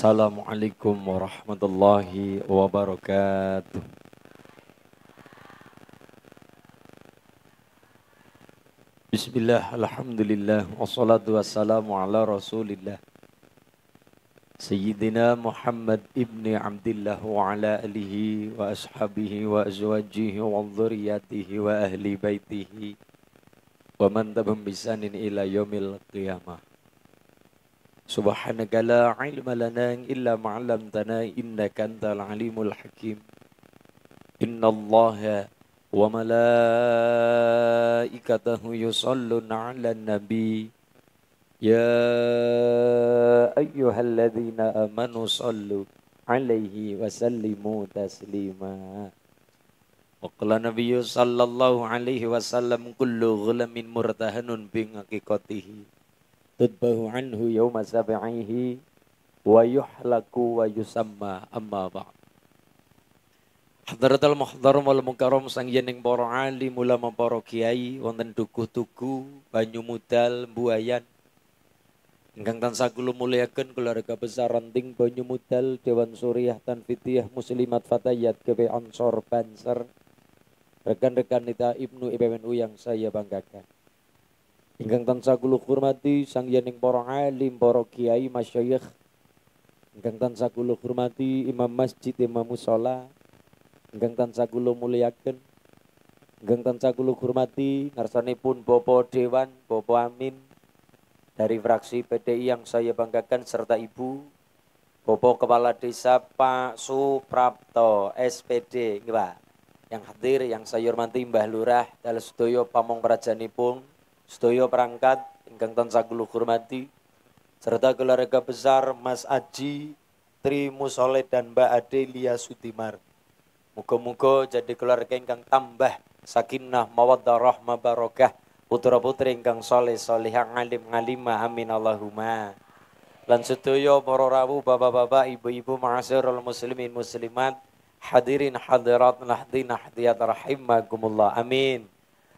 Assalamualaikum warahmatullahi wabarakatuh. Bismillah, alhamdulillah, wassalatu wassalamu ala rasulillah. Sayyidina Muhammad ibn Abdullah wa ala alihi wa ashabihi wa azwajihi wa dhuriyatihi wa ahli baitihi wa man tabam bisanin ila yaumil qiyamah. Subhanaka la ilma lana illa ma'alamtana innaka antal alimul hakim. Inna allaha wa malaikatahu yusalluna ala nabi. Ya ayyuhalladzina amanu sallu alaihi wa sallimu taslima. Waqala nabiyyu sallallahu alaihi wasallam kullu ghulamin murtahanun bi haqiqatihi tutbahu anhu yawma sabi'ihi wa yuhlaku wa yusamma amma ba'd Hadratul muhtaram wal mukarram sang yening para alim ulama para kiai wonten dukuh-tugu banyu mudal buayan Enggang tansah kula mulyakaken keluarga besar Ranting banyu mudal Dewan Suriah Tanfitiyah Muslimat Fatayat KB Ansor Banser rekan-rekan Nita Ibnu IPMNU yang saya banggakan ingkang tansah kula hormati sang yaning para alim, para kiai, masyayikh ingkang tansah kula hormati imam masjid, imam musala ingkang tansah kula mulyakaken. ingkang tansah kula hormati ngarsanipun Bapak Dewan, Bapak Amin dari fraksi PDI yang saya banggakan serta Ibu Bapak Kepala Desa Pak Suprapto SPD nggih Pak yang hadir yang saya hormati Mbah Lurah Dalsedoyo Pamong Prajanipun Setyo perangkat ingkang tansah kula hormati serta keluarga besar Mas Aji, Tri Musole dan Mbak Adelia Sutimar. Muga-muga jadi keluarga ingkang tambah sakinah mawaddah rahmah barokah putra putri ingkang soleh yang ngalim ngalima amin Allahumma lan sedaya para rawu bapak-bapak ibu-ibu ma'asyiral muslimin muslimat hadirin hadirat nahdin nahdiyat rahimakumullah amin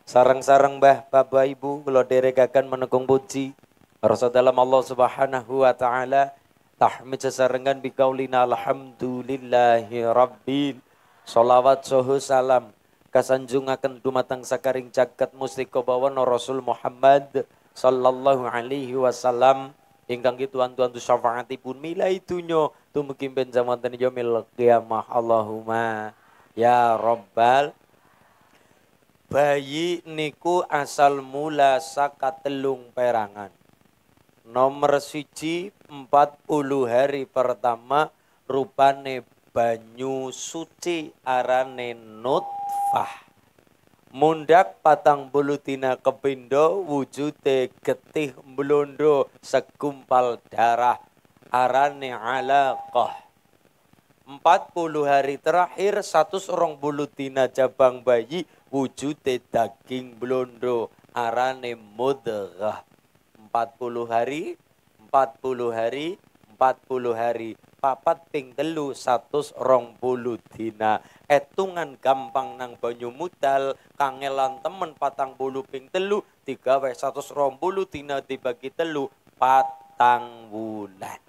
sarang-sarang bah bapak ibu kalau deregakan menekung puji rasa dalam Allah subhanahu wa ta'ala tahmid sesarengan bikaulina alhamdulillahi rabbil solawat sohu salam kasanjungakan dumatang sakaring jagat mustiko bawana Rasul Muhammad sallallahu alaihi wasallam ingkang ki tuan tuan tu syafaatipun milai tunyo mungkin ben zaman jomil qiyamah Allahumma ya rabbal bayi niku asal mula saka telung perangan. Nomor siji 40 hari pertama rupane banyu suci arane nutfah. Mundak patang bulu tina kepindo wujute getih melondo segumpal darah arane alaqah. 40 hari terakhir satu orang bulu tina jabang bayi wujute daging blondo arane mudghah 40 hari 40 hari 40 hari papat ping telu satu rong puluh dina etungan gampang nang banyu mudal kangelan temen patang bulu ping telu tiga w satu rong puluh dina dibagi telu patang bulan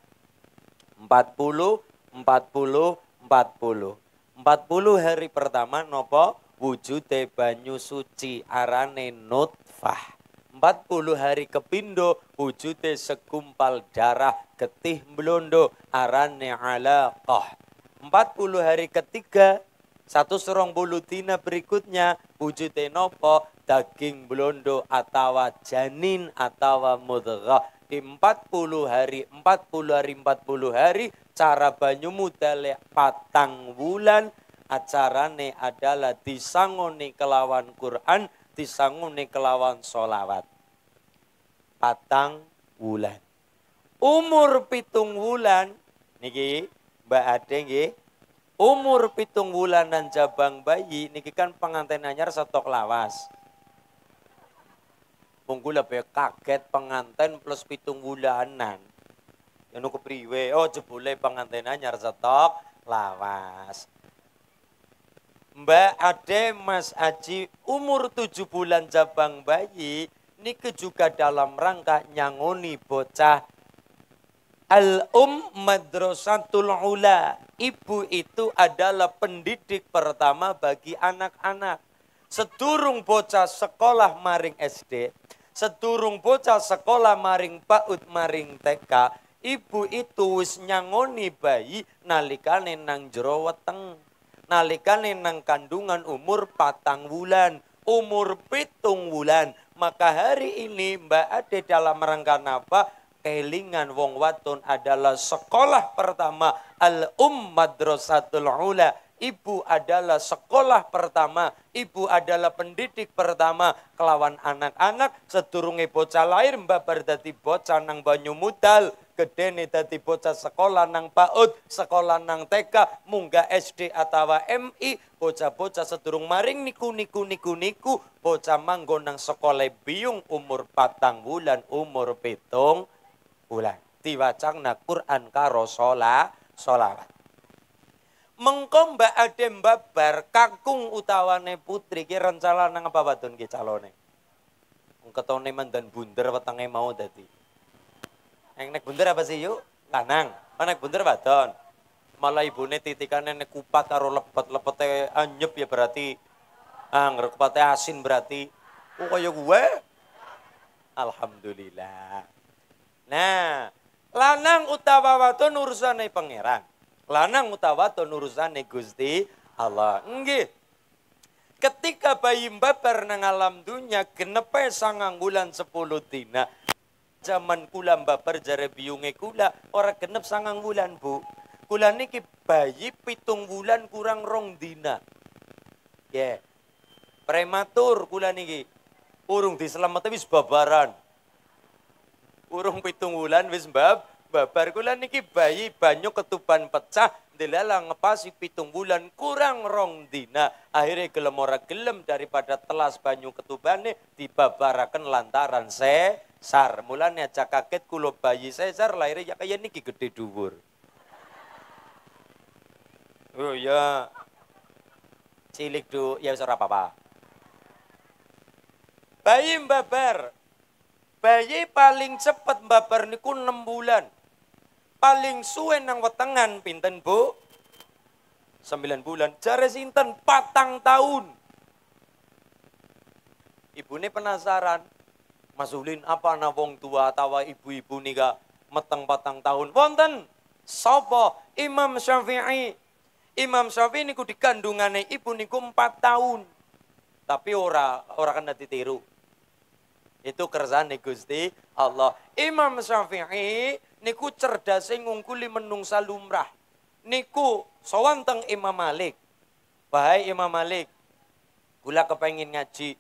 empat puluh empat puluh empat puluh empat puluh hari pertama nopo wujude banyu suci arane nutfah 40 hari kepindo wujude sekumpal darah getih blondo arane alaqah 40 hari ketiga satu serong bulu dina berikutnya wujude nopo daging blondo atawa janin atawa mudghah di 40 hari 40 hari 40 hari cara banyu mudale patang wulan acarane adalah disangoni kelawan Quran, disangoni kelawan solawat. Patang wulan. Umur pitung wulan, niki Mbak Ade niki, Umur pitung wulan dan jabang bayi, niki kan pengantin anyar setok lawas. Munggu lebih kaget pengantin plus pitung wulanan. Yang priwe, oh jebule pengantin anyar setok lawas Mbak Ade Mas Aji umur 7 bulan jabang bayi niki juga dalam rangka nyangoni bocah Al-Um Madrasatul Ula. Ibu itu adalah pendidik pertama bagi anak-anak. Sedurung bocah sekolah maring SD, sedurung bocah sekolah maring PAUD maring TK, ibu itu wis nyangoni bayi nalikane nang jero weteng nalikane nang kandungan umur patang wulan, umur pitung wulan. Maka hari ini Mbak Ade dalam rangka apa? Kelingan wong watun adalah sekolah pertama al ummadrosatul ula Ibu adalah sekolah pertama, ibu adalah pendidik pertama kelawan anak-anak sedurunge bocah lahir mbak dadi bocah nang banyu mudal nih dadi bocah sekolah nang PAUD, sekolah nang TK, munggah SD atau MI, bocah-bocah sedurung maring niku-niku niku-niku, bocah manggon nang sekolah biung umur patang bulan, umur pitung wulan. na Quran karo sholat, sholawat mengko mbak ade mbabar kakung utawane putri ki rencana nang apa wadon ki calone ketone mandan bunder wetenge mau dadi nek nek bunder apa sih yuk lanang anak bunder baton. malah ibune titikane nek kupat karo lepet lepete anyep ya berarti angger ah, kupate asin berarti kok kaya gue alhamdulillah nah lanang utawa wadon urusane pangeran lanang utawa nurusane Gusti Allah. Nggih. Ketika bayi mbabar nang alam dunia genepe sangang bulan sepuluh dina. Zaman kula mbabar jare biunge kula ora genep sangang bulan, Bu. Kula niki bayi pitung bulan kurang rong dina. Ya. Yeah. Prematur kula niki. Urung diselamat wis babaran. Urung pitung bulan wis mbab babar kula niki bayi banyu ketuban pecah delalah ngepasi pitung bulan kurang rong dina akhirnya gelem ora gelem daripada telas banyu ketubane dibabaraken lantaran sesar mulane aja kaget kula bayi sesar lahir ya kaya niki gede dhuwur oh ya cilik duk ya wis ora apa-apa bayi babar bayi paling cepet babar niku 6 bulan paling suwe nang wetengan pinten Bu? 9 bulan. Jare sinten? Patang tahun. Ibu ini penasaran. Mas Ulin apa anak wong tua tawa ibu-ibu gak meteng patang tahun. Wonten sopo Imam Syafi'i. Imam Syafi'i niku dikandungane ibu niku 4 tahun. Tapi ora ora kena ditiru. Itu kerjaan Gusti Allah. Imam Syafi'i niku cerdas, ngungkuli menungsa lumrah. Niku teng Imam Malik. Bahai Imam Malik, kula kepengin ngaji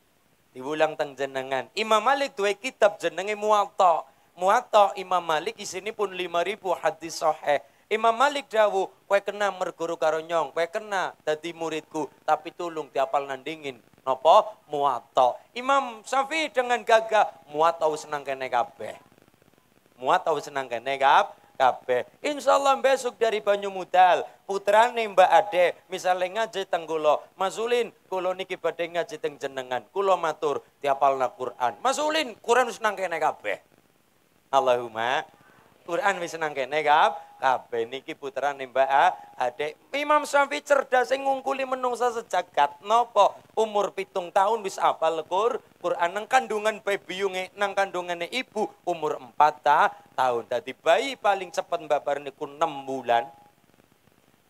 diulang teng jenengan. Imam Malik duwe kitab jenenge Muwatta. Muwatta Imam Malik isini pun 5000 hadis sahih. Imam Malik jauh. kowe kena merguru karo nyong, kowe kena dadi muridku, tapi tulung diapal nandingin. Nopo Muwatta. Imam Syafi'i dengan gagah, Muwatta senang kene kabeh semua muatau senanggane negap kabeh. Insyaallah besok dari Banyu Mudal, putrane Mbak Ade, misalnya ngaji teng masulin kula niki badeng ngaji teng jenengan, kula matur alna Quran. Masulin Quran wis nang kene Allahumma Quran wis nang kene kap kabeh niki putrane Mbak Ade. Imam Syafi'i cerdas yang ngungkuli menungsa sejagat nopo umur pitung tahun wis apal Quran nang kandungan babyunge nang kandungannya ibu umur empat ta, tahun. Dadi bayi paling cepat babar niku enam bulan.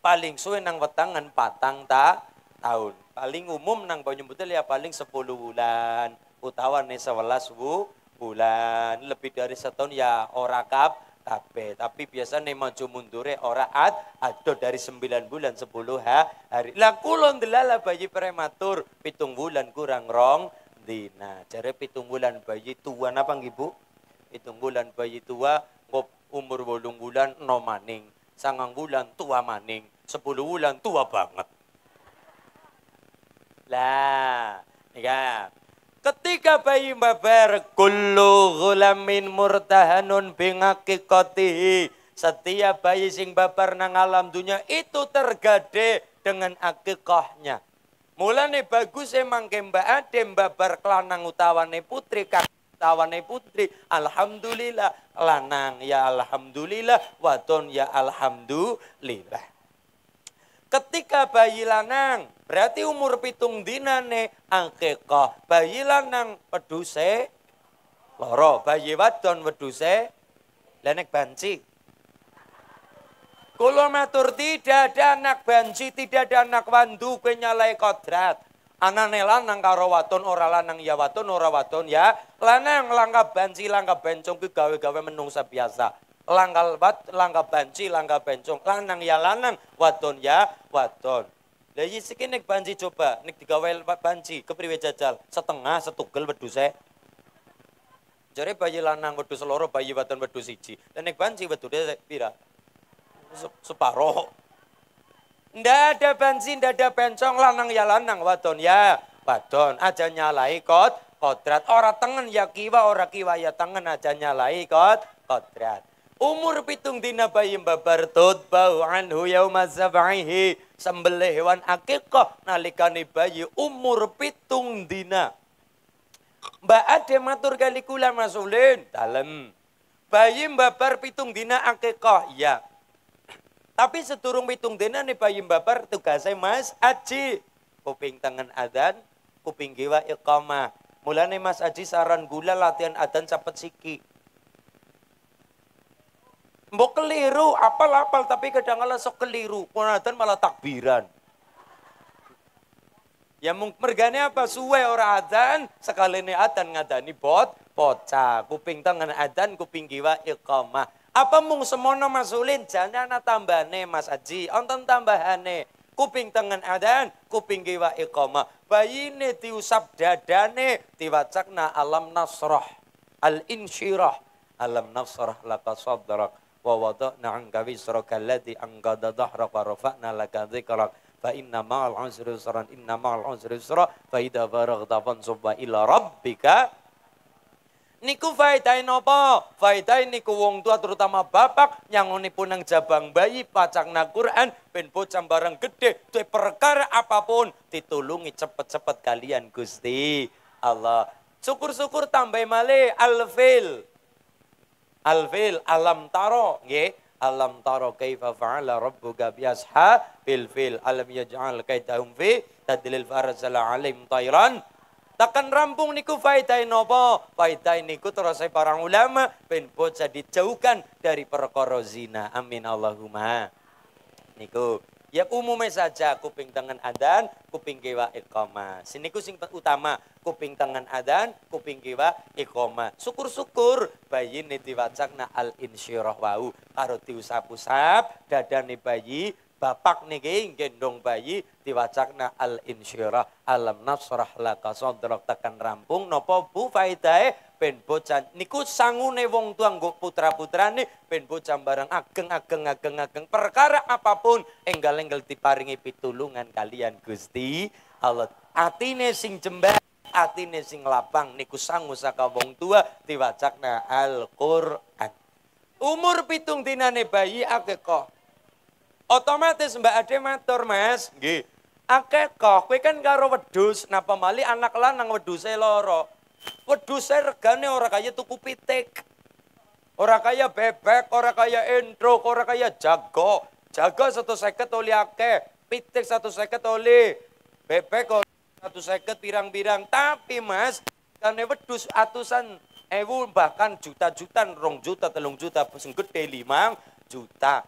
Paling suwe nang wetangan patang ta tahun. Paling umum nang banyu butel ya paling sepuluh bulan utawa nih sebelas bu, bulan. Lebih dari setahun ya ora kap tapi, Tapi biasanya maju mundure ya ora ad, ado dari sembilan bulan 10 hari. Lah kulon delala bayi prematur pitung bulan kurang rong Nah, Jare pitung bulan bayi tua apa nggih Bu? Pitung bulan bayi tua umur bolong bulan no maning. Sangang bulan tua maning. 10 bulan tua banget. Lah, ya Ketika bayi babar, kullu gulamin murtahanun bingakikotihi. Setiap bayi sing babar nang alam dunia itu tergade dengan akikohnya. Mulane bagus emang kemba ade babar kelanang utawane putri kak utawane putri. Alhamdulillah lanang ya alhamdulillah waton ya alhamdulillah. Ketika bayi lanang, berarti umur pitung ne angkekoh. Bayi lanang peduse loro, bayi wadon weduse lenek banci. kalau matur tidak ada anak banci, tidak ada anak wandu, penyalai kodrat. Anane lanang karo waton, ora lanang ya waton, ora waton ya. Lanang langka banci, langka bencong, gawe-gawe menungsa biasa langgal bat langga banci langga bencong lanang ya lanang wadon ya waton. lha iki siki nek banci coba nek digawe banci kepriwe jajal setengah setugel wedu Jore jare bayi lanang wedu seloro bayi waton wedu siji dan nek banci wedune pira separo ndak ada banci ndak ada bencong lanang ya lanang wadon ya waton. aja nyalai kot kodrat ora tengen ya kiwa ora kiwa ya tengen aja nyalai kot kodrat Umur pitung dina bayi mbabartut bau anhu yauma sab'ihi sembelih hewan akikah nalikane bayi umur pitung dina. Mbak Ade matur kali kula masulin dalem. Bayi babar pitung dina akikah ya. Tapi sedurung pitung dina nih bayi babar tugasnya Mas Aji. Kuping tangan adan, kuping kiwa iqamah. Mulane Mas Aji saran gula latihan adan cepet siki Mbok keliru, apal-apal tapi kadang kala sok keliru, ponatan malah takbiran. Ya mergane apa suwe ora adzan, sekalene adzan ngadani bot poca, kuping tangan adzan, kuping kiwa iqamah. Apa mung semono masulin Jangan tambahane Mas Aji, onten tambahane. Kuping tangan adzan, kuping kiwa iqamah. Bayine diusap dadane, diwacakna alam nasrah. Al insyirah alam nasrah laka sadrak wa wada'na 'anka wisraka allati anqada dhahraka wa rafa'na laka dhikrak fa inna ma'al usri yusra inna ma'al usri yusra fa idza faraghta fansub wa ila rabbika Niku faidain apa? Faidain niku wong tua terutama bapak yang pun nang jabang bayi pacak na Quran ben bocah bareng gede tuh perkara apapun ditulungi cepet-cepet kalian Gusti Allah. Syukur-syukur tambah male alfil Alfil alam taro, nggih. Alam taro kaifa fa'ala rabbuka bi ashabil fil alam yaj'al kaidahum fi tadlil farzala alim tairan Takkan rampung niku faidah nopo. Faidah niku terus parang ulama ben bocah dijauhkan dari perkara zina. Amin Allahumma. Niku Ya umumnya saja kuping tangan adan, kuping kiwa ikoma. Sini ku utama, kuping tangan adan, kuping kiwa ikoma. Syukur-syukur bayi ini diwacakna al insyirah wau. Karo diusap-usap, nih bayi bapak niki gendong bayi diwacakna al insyirah alam nasrah laka sodrok tekan rampung nopo bu faidae ben bocah niku sangune wong tua nggo putra putrane ben bocah bareng ageng ageng ageng ageng perkara apapun enggal enggal diparingi pitulungan kalian gusti Allah atine sing jembar atine sing lapang niku sangu saka wong tua diwacakna al Quran umur pitung dinane bayi akeh Otomatis Mbak Ade matur, Mas. Nggih. Oke kok, kue kan karo wedus, napa mali anak lanang wedus wedhuse loro. Wedhuse regane orang kaya tuku pitik. orang kaya bebek, ora kaya intro, ora kaya jago. Jago satu seket oli ake, pitik satu seket oli, bebek satu seket pirang-pirang. Tapi Mas, karena wedus atusan ewu bahkan juta-juta, rong juta, telung juta, sing gedhe limang juta.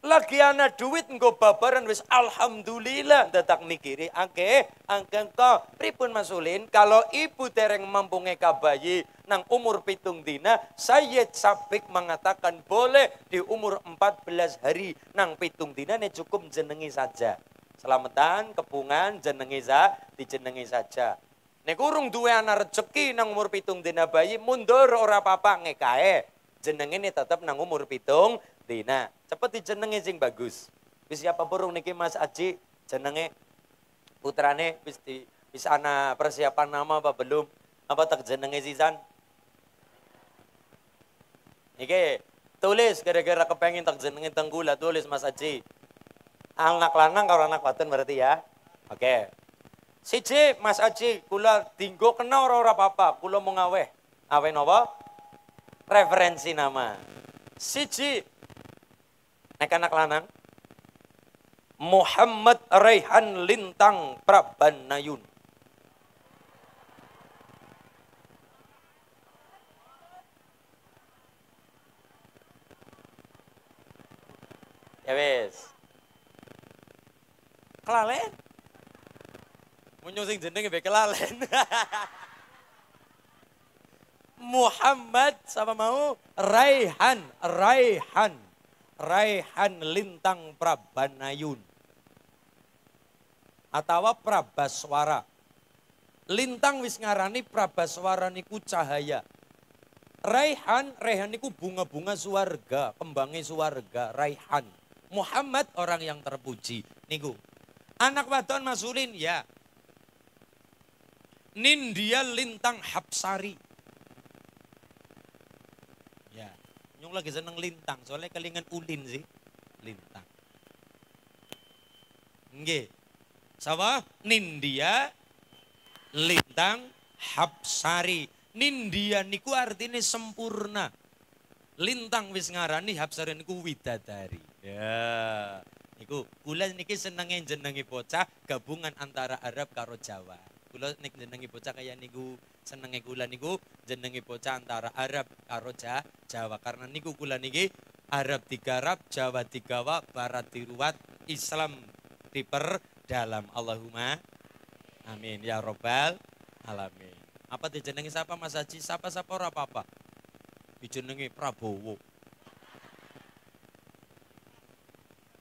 Lagi ana duit nggo babaran wis alhamdulillah tetak mikiri angke angkeng to pripun masulin kalau ibu tereng mampu ngeka bayi nang umur pitung dina Sayyid Sabik mengatakan boleh di umur 14 hari nang pitung dina ne cukup jenengi saja selamatan kepungan jenengi di dijenengi saja nek urung duwe anak rezeki nang umur pitung dina bayi mundur ora apa-apa ngekae jenengi ini tetap nang umur pitung Gusti. Nah, cepet dijenengi sing bagus. Wis siapa burung niki Mas Aji jenenge putrane wis di wis ana persiapan nama apa belum? Apa tak jenenge sisan? Niki tulis gara-gara kepengin tak jenenge tenggula tulis Mas Aji. Anak lanang kalau anak wadon berarti ya. Oke. Okay. Siji Mas Aji, kula dinggo kena ora ora apa-apa, kula mung aweh. Aweh napa? Referensi nama. Siji Nek anak lanang Muhammad Raihan Lintang Prabanayun. Ya wis. Kelalen. Munyung sing jenenge mbek kelalen. Muhammad sama mau Raihan, Raihan. Raihan Lintang Prabanayun. Atau Prabaswara. Lintang wis ngarani Prabaswara niku cahaya. Raihan, Raihan niku bunga-bunga suarga, kembangnya suarga, Raihan. Muhammad orang yang terpuji, niku. Anak wadon masulin, ya. Nindya Lintang Hapsari Anung lagi seneng lintang, soalnya kelingan ulin sih. Lintang. Nggih. sawa Nindia lintang Hapsari. Nindia niku artinya sempurna. Lintang wis ngarani Hapsari niku widadari. Ya. Niku kula niki senenge jenenge bocah gabungan antara Arab karo Jawa kula nek jenenge bocah kaya niku senenge kula niku jenenge bocah antara Arab karo Jawa karena niku kula niki Arab digarap, Jawa digawa, Barat diruat, Islam dalam Allahumma amin ya robbal alamin. Apa dijenengi siapa Mas Haji? Siapa-siapa ora apa-apa. Dijenengi Prabowo.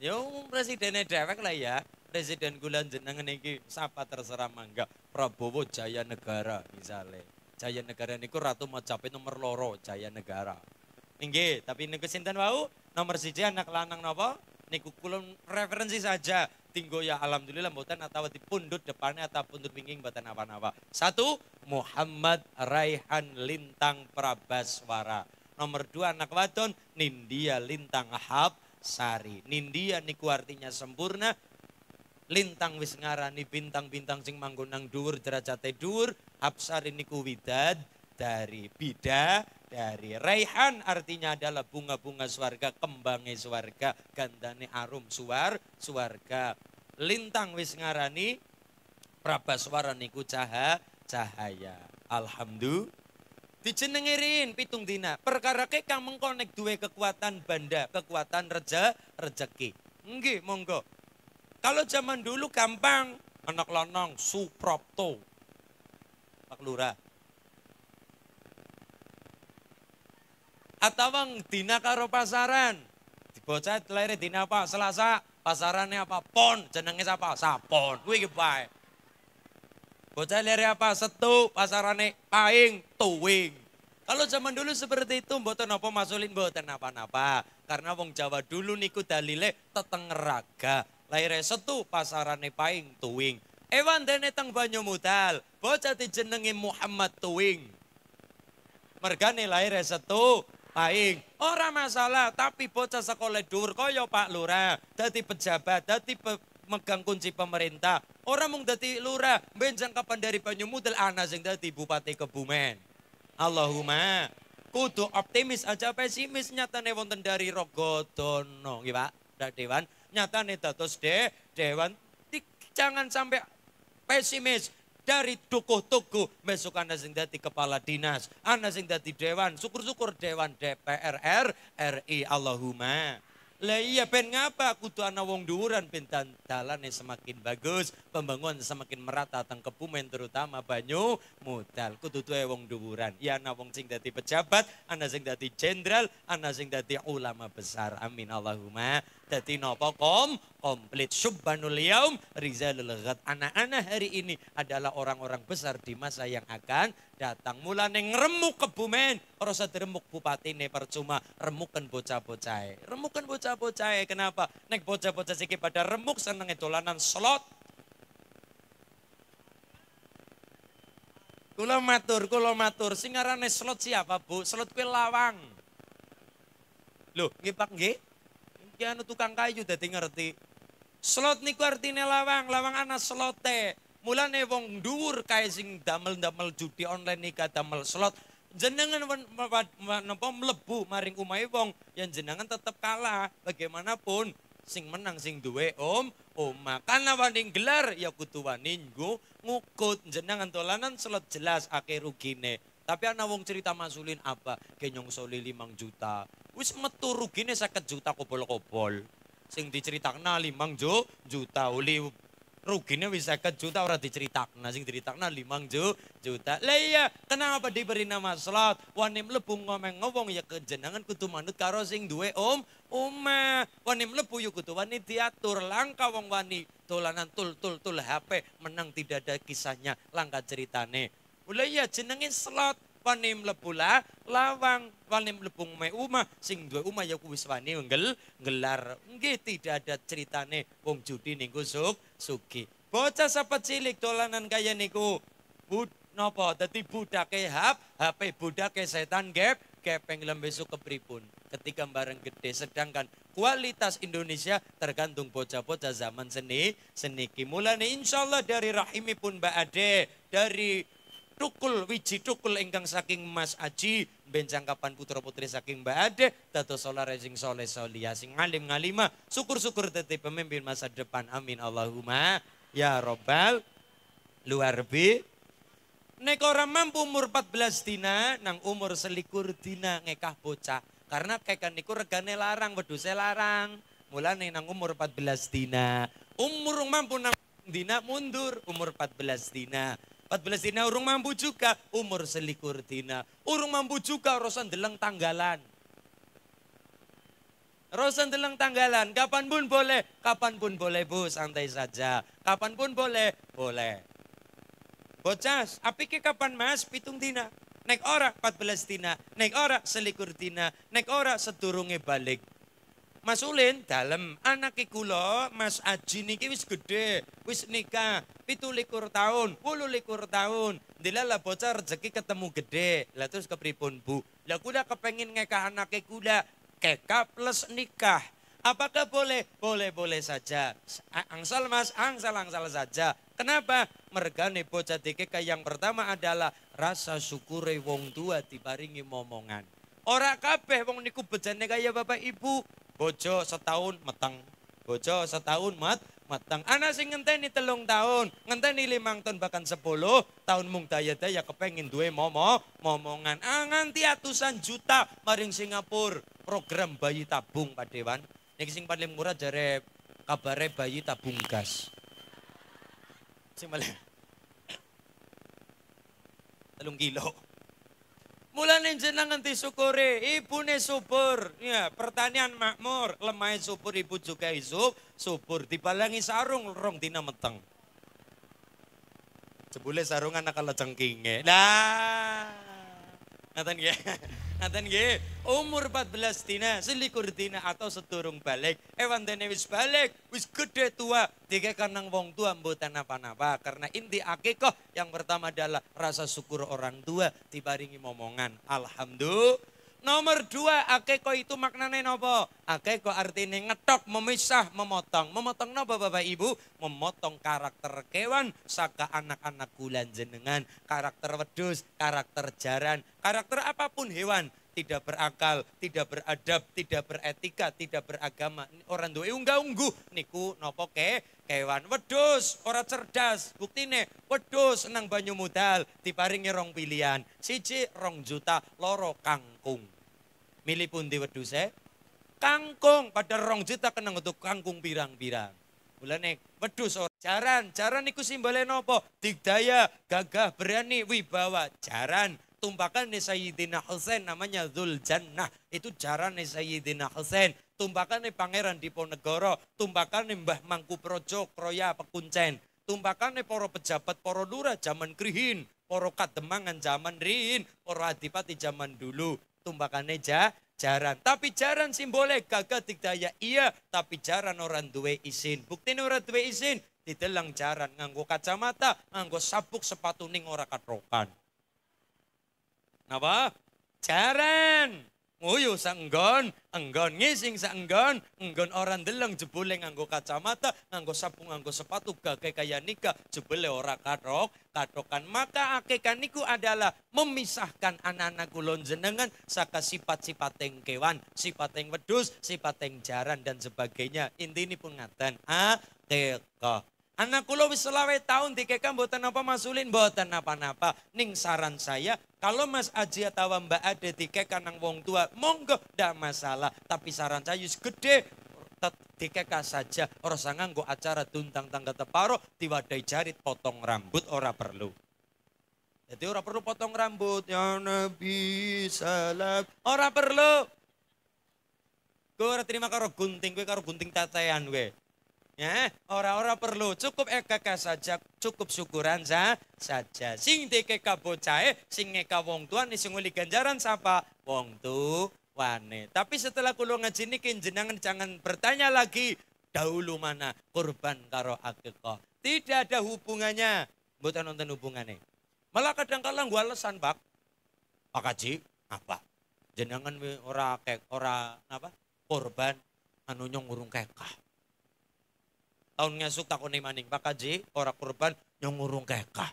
Yo presidennya dewek lah ya. Presiden kula jenengan iki sapa terserah mangga. Prabowo Jaya Negara misalnya. Jaya Negara niku Ratu Majapahit nomor loro Jaya Negara. Nggih, tapi niku sinten wau? Nomor siji anak lanang napa? Niku kula referensi saja. Tinggo ya alhamdulillah mboten atawa pundut depannya atau pundut pinggir mboten apa-apa. Satu, Muhammad Raihan Lintang Prabaswara. Nomor dua anak wadon Nindia Lintang Hab Sari. Nindya niku artinya sempurna, lintang wis ngarani bintang-bintang sing manggon nang dhuwur derajate dhuwur absari niku widad dari bida dari raihan artinya adalah bunga-bunga swarga kembangnya swarga gandane arum suar swarga lintang wis ngarani prabaswara niku caha cahaya alhamdulillah dijenengirin pitung dina perkara kekang mengkonek dua kekuatan banda kekuatan reja rejeki Nggih, monggo. Kalau zaman dulu gampang, anak lonong, suprapto, Pak Lurah. Atau dina karo pasaran. Dibocah lahir dina apa? Selasa. Pasarannya apa? Pon. Jenenge apa? Sapon. Kuwi iki bae. Bocah lahir apa? Setu. Pasarannya paing, tuwing. Kalau zaman dulu seperti itu, mboten apa masulin mboten apa-apa. Karena wong Jawa dulu niku dalile tetengeraga, raga. Lahirnya setu pasarane paing tuwing. Ewan dene teng banyu mudal. Bocah dijenengi Muhammad tuwing. Mergane lahirnya setu paing. Ora masalah, tapi bocah sekolah dur koyo Pak Lurah, Dati pejabat, dati pe megang kunci pemerintah. Orang mung dati lurah, benjang kapan dari Banyu mudal anak sing dati Bupati Kebumen. Allahumma kudu optimis aja pesimis nyatane wonten dari rogodono nggih Pak Dak Dewan nyata nih dados de, dewan jangan sampai pesimis dari dukuh tugu besok anda sing dati kepala dinas anda sing dati dewan syukur-syukur dewan DPR RI Allahumma lah iya ben ngapa kudu ana wong dhuwuran ben dalane semakin bagus pembangunan semakin merata teng kebumen terutama banyu modal kudu tuwe wong dhuwuran ya ana wong sing dadi pejabat ana sing dadi jenderal ana sing dadi ulama besar amin Allahumma Dati nopo kom? Komplit Subhanul yaum rizalul ghad. Anak-anak hari ini adalah orang-orang besar di masa yang akan datang. Mulane ngeremuk kebumen, ora remuk diremuk ini percuma, remukan bocah bocah Remukan bocah bocah kenapa? Nek bocah-bocah siki pada remuk senenge dolanan slot, Kulo matur, kulo matur. singarane slot siapa, Bu? Slot kue lawang. Loh, ngipak ngipak ki anu tukang kayu dadi ngerti. Slot niku artine lawang, lawang ana slote. Mulane wong dhuwur kae sing damel-damel judi online iki damel slot jenengan napa mlebu maring omahe wong yang jenengan tetap kalah bagaimanapun sing menang sing duwe om oma karena wani gelar ya kudu wani ngukut jenengan tolanan slot jelas akeh rugine tapi anak wong cerita masulin apa kenyong soli limang juta. Wis metu rugine seket juta kobol-kobol. Sing diceritakna limang jo, juta uli rugine wis seket juta ora diceritakna sing diceritakna limang jo, juta. Lah iya, kenapa diberi nama slot? wanim mlebu ngomeng ngomong ya kejenangan kutu manut karo sing dua om oma. wanim mlebu yuk kutu wanit diatur langka wong wani dolanan tul tul tul HP menang tidak ada kisahnya langka ceritane Lha ya jenenge slot wani mlebu la, lawang wani mlebu me omah sing duwe umah ya kuwi wani ngel gelar. Nggih tidak ada ceritane wong judi nih gusuk sugi. Bocah sahabat cilik dolanan kaya niku bud napa dadi budake hap, hape budake setan gap kepeng lembe besok kepripun ketika bareng gede sedangkan kualitas Indonesia tergantung bocah-bocah zaman seni seniki mulane insyaallah dari rahimi pun Mbak Ade dari tukul wiji tukul ingkang saking Mas Aji benjang kapan putra putri saking Mbak Ade tato salare sole sole asing sing ngalim ngalima syukur-syukur tete pemimpin masa depan amin Allahumma ya robbal luar bi nek orang mampu umur 14 dina nang umur selikur dina ngekah bocah karena kekan niku regane larang saya larang mulane nang umur 14 dina umur mampu nang dina mundur umur 14 dina 14 dina urung mampu juga, umur selikur dina. Urung mampu juga rosan deleng tanggalan. Rosan deleng tanggalan, kapan pun boleh, kapan pun boleh bu, santai saja. kapan pun boleh, boleh. api ke kapan mas, pitung dina. Nek ora 14 dina, nek ora selikur dina, nek ora sedurunge balik. Mas Ulin dalam anak kula Mas Aji niki wis gede, wis nikah, pitu likur tahun, puluh likur tahun. lah bocah rezeki ketemu gede, lah terus kepripun bu. Lah kuda kepengin ngekah anak kula, keka plus nikah. Apakah boleh? Boleh-boleh saja. Angsal mas, angsal-angsal saja. Kenapa? mereka nih bocah dikeka yang pertama adalah rasa syukur wong tua diparingi momongan. Ora kabeh wong niku bejane kaya bapak ibu bojo setahun matang, Bojo setahun mat matang. Anak sing ngenteni telung tahun, ngenteni limang tahun bahkan sepuluh tahun mung daya-daya kepengin duwe momo momongan. angan ah, nganti atusan juta maring Singapura program bayi tabung Pak Dewan. yang sing paling murah jare kabare bayi tabung gas. Sing paling telung kilo. Mula nih jenengan ibu ibune subur. Ya, pertanian makmur, lemai subur, ibu juga isuk, subur. Dibalangi sarung, rong dina meteng. Jebule sarungan nakal cengkinge. Lah. Ngaten ya. Ngaten nggih. Umur 14 dina, selikur dina atau sedurung balik. Ewan eh, dene wis balik, wis gede tua. Tiga kanang wong tua mboten apa-apa. Karena inti akikoh yang pertama adalah rasa syukur orang tua ringi momongan. Alhamdulillah Nomor dua, akeko itu maknanya nopo. Akeko artinya ngetok, memisah, memotong. Memotong nopo Bapak Ibu? Memotong karakter kewan, saka anak-anak kulan jenengan. Karakter wedus, karakter jaran, karakter apapun hewan. Tidak berakal, tidak beradab, tidak beretika, tidak beragama. Orang duwe unggah-ungguh. Niku nopo ke kewan wedus ora cerdas buktine wedus nang banyu modal diparingi rong pilihan siji rong juta loro kangkung milih pundi eh kangkung pada rong juta kena untuk kangkung pirang-pirang mulane wedhus ora jaran jaran iku simbole nopo digdaya gagah berani wibawa jaran tumpakan Sayyidina Husain namanya Zul Jannah itu jaran Sayyidina Husain tumbakane Pangeran di tumbakan tumbakane Mbah Mangku Projo, Kroya Pekuncen, tumbakane poro pejabat, poro lurah zaman krihin, para kademangan zaman rihin, para adipati zaman dulu, tumbakane ja, jaran. Tapi jaran simbole gagah dikdaya iya, tapi jaran orang duwe isin. Bukti orang duwe isin, didelang jaran nganggo kacamata, nganggo sabuk sepatu ning ora katrokan. Napa? Jaran. Nguyu sang enggon, enggon ngising sang enggon, enggon orang deleng jebule nganggo kacamata, nganggo sapu, nganggo sepatu gagai kaya nikah, jebule ora katok, katokan. Maka akekan niku adalah memisahkan anak-anak kulon jenengan saka sifat-sifateng kewan, sifateng wedus, sifateng jaran dan sebagainya. Inti ini pun ngaten akikah. Anak kulo wis selawe tahun dikekam buatan apa masulin buatan apa-apa. Ning saran saya kalau Mas Aji atau Mbak Ade dikekam nang wong tua monggo ndak masalah. Tapi saran saya yus gede dikeka saja orang go acara tuntang tangga teparo diwadai jarit potong rambut ora perlu jadi ora perlu potong rambut ya Nabi salam Orang perlu gue ora terima karo gunting gue karo gunting tatayan gue Ya, orang orang perlu, cukup ekaka saja, cukup syukuran sa, saja. Sing dikeka bocahe, sing ngeka wong tuan, sing ganjaran sapa? Wong tu wane. Tapi setelah kulo ngaji niki jenangan jangan bertanya lagi dahulu mana kurban karo akikah. Tidak ada hubungannya. Mboten nonton hubungannya. Malah kadang kadang gua alasan, Pak. Pak Haji, apa? Jenangan ora kek ora apa? Korban anunya ngurung kekah tahun ngesuk takoni maning. Pakaji orang korban nyongurung Pak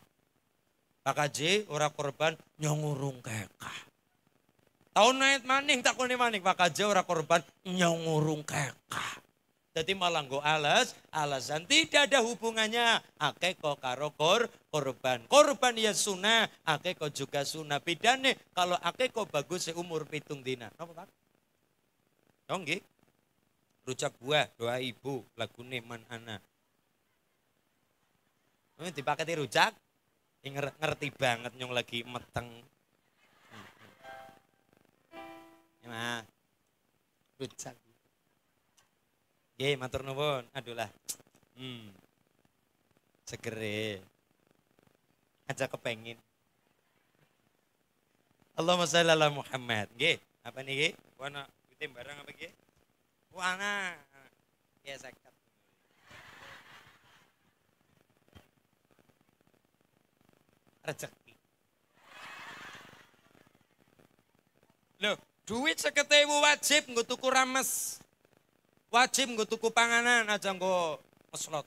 Pakaji orang korban nyongurung kekak Tahun naik maning takoni maning. Pakaji orang korban nyongurung kekak Jadi malah gue alas, alasan tidak ada hubungannya. Ake kok karo kor, korban. Korban ya sunnah, ake kok juga sunnah. Bidane kalau ake kok bagus seumur pitung dina. Napa Pak? Tunggu rujak buah doa ibu lagu neman ana ini eh, dipakai rujak ngerti banget nyong lagi meteng nah rujak Ye, matur nuwun. Aduh lah. Hmm. Segere. Aja kepengin. Allahumma shalli ala Muhammad. Nggih, apa niki? Wana ana barang apa nggih? Wana. Ya zakat. Rezeki. Loh, duit seketewu wajib nggo tuku rames. Wajib nggo tuku panganan aja nggo meslot.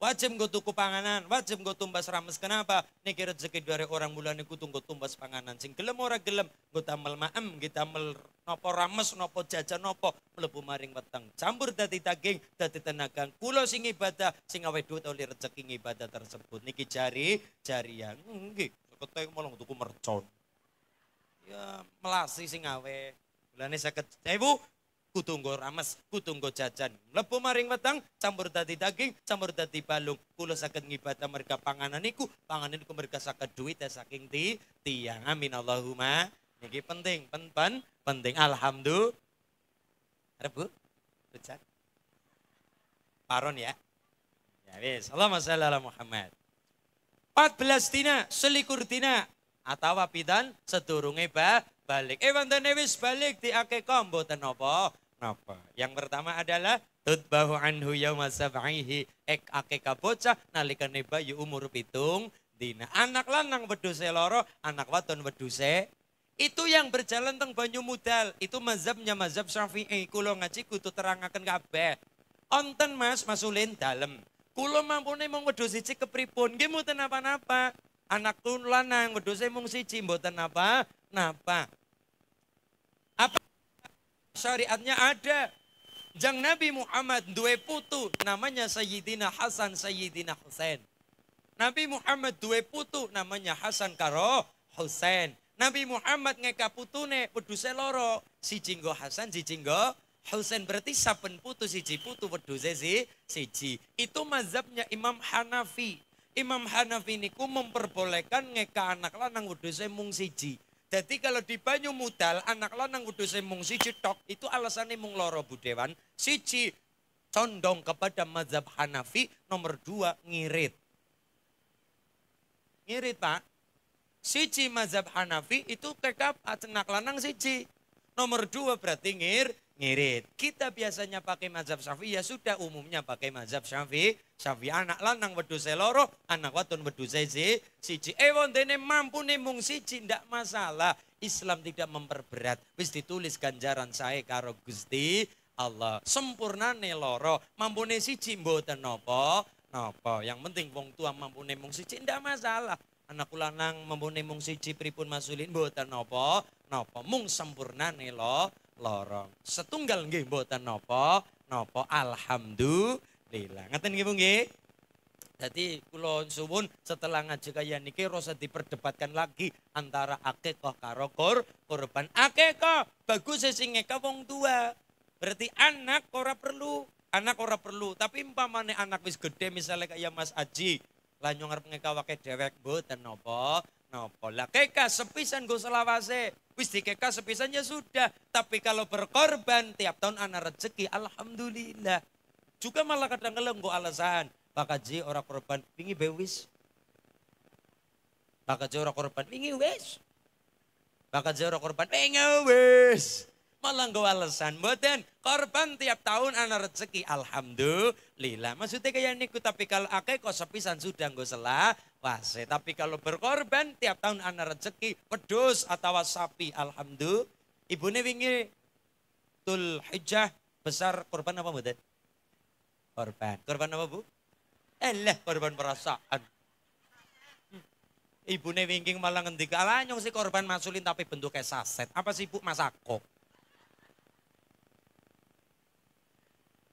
Wajib nggo tuku panganan, wajib nggo tumbas rames. Kenapa? nih rezeki dari orang mulane kudu nggo tumbas panganan. Sing gelem ora gelem nggo tamel maem, nggo tamel Nopo rames, nopo jajan, nopo mlebu maring weteng. Campur dadi daging, dadi tenaga. Kulo sing ibadah, sing awet duit oleh rezeki ibadah tersebut. Niki jari, jari yang nggih. yang malah tuku mercon. Ya melasi sing awet. bulan ini saya ketemu eh, nggo rames, kutunggo jajan. Mlebu maring batang, campur dadi daging, campur dadi balung. Kulo sakit ngibadah mereka panganan niku, panganan niku merga saged duit ya saking ti tiang. Amin Allahumma. Ini penting, pen, pen penting. Alhamdulillah. Rebu, ucap. Paron ya. Ya wis, Allahumma salli ala Muhammad. 14 dina, selikur dina atau wapidan sedurunge ba balik. Ewan eh, dan eh, wis balik diakeka mboten napa? Napa? Yang pertama adalah tutbahu anhu yauma sab'ihi ek eh, akeka bocah nalikane bayi ya umur pitung dina. Anak lanang wedhuse loro, anak wadon wedhuse itu yang berjalan teng banyu mudal. Itu mazhabnya mazhab syafi'i. Kulo ngaji kudu akan kabeh. Onten mas masulin dalam Kulo mampune mau ngedo siji kepripun. Gimu ten apa-napa. Anak tun lanang wedhuse mung siji ten apa napa. Apa syariatnya ada. Jang Nabi Muhammad dua putu namanya Sayyidina Hasan Sayyidina Husain. Nabi Muhammad dua putu namanya Hasan karo Husain. Nabi Muhammad ngeka putune weduse loro, siji nggo Hasan, si nggo Husain berarti saben putu siji putu weduse si, siji. Itu mazhabnya Imam Hanafi. Imam Hanafi ku memperbolehkan ngeka anak lanang weduse mung siji. Jadi kalau di banyu mudal anak lanang kudu mung siji tok itu alasannya mung loro budewan siji condong kepada mazhab Hanafi nomor dua ngirit. Ngirit pak, siji mazhab Hanafi itu kedap acenak lanang siji. Nomor dua berarti ngir, ngirit. Kita biasanya pakai mazhab syafi'i ya sudah umumnya pakai mazhab syafi'i. Syafi'i anak lanang wedu seloro, anak watun wedu e sezi, siji. Ewon eh, dene mampu nih mung siji ndak masalah. Islam tidak memperberat. Wis ditulis ganjaran saya karo Gusti Allah. Sempurna ne loro, mampu ne siji mboten tenopo. nopo. Yang penting wong tua mampu nemung mung siji ndak masalah anak kula nang membune mung siji pripun masulin mboten nopo napa mung nih lo lorong setunggal nggih mboten napa nopo alhamdulillah ngeten nggih nggih jadi kulon suwun setelah ngaji kaya niki rasa diperdebatkan lagi antara akeko karo kor, korban. akeko bagus sing ngekah wong tua. Berarti anak ora perlu, anak ora perlu. Tapi umpamane anak wis gede misalnya kayak Mas Aji, banyu ngarep ngekawake dhewek mboten napa napa. Lah keka sepisan Gus Selawase. Wis dikeka sepisan ya sudah, tapi kalau berkorban tiap tahun anak rezeki alhamdulillah. Juga malah kadang ngeleng gue alasan, Pak Haji orang korban pingi bewis. Pak Haji orang korban pingi wis. Pak Haji orang korban wingi wis malah gue alasan. Mboten, korban tiap tahun ana rezeki. Alhamdulillah. Maksudnya kayak niku tapi kalau akeh kok sepisan sudah gue selah wase. Tapi kalau berkorban tiap tahun ana rezeki pedus atau sapi. Alhamdulillah. Ibune wingi tul hijjah besar korban apa mboten? Korban. Korban apa, Bu? Eh, korban perasaan. Ibu wingking malah ngendika, "Lah nyong si korban masulin tapi bentuknya saset. Apa sih Bu masako?"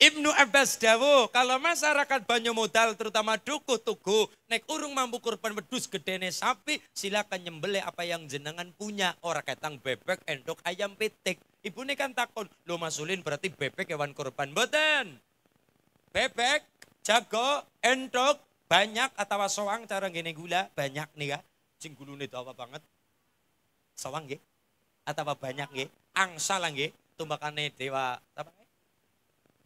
Ibnu Abbas Dawo, kalau masyarakat banyak Modal terutama duku Tugu, naik urung mampu kurban ke gedene sapi, silakan nyembelih apa yang jenengan punya. Orang ketang bebek, endok, ayam pitik. Ibu ini kan takon, lo masulin berarti bebek hewan kurban. Boten, bebek, jago, endok, banyak atau soang cara gini gula, banyak nih ya. Sing nih itu apa banget? Soang gih Atau banyak gih Angsa lah tumbakan Tumbakane dewa apa?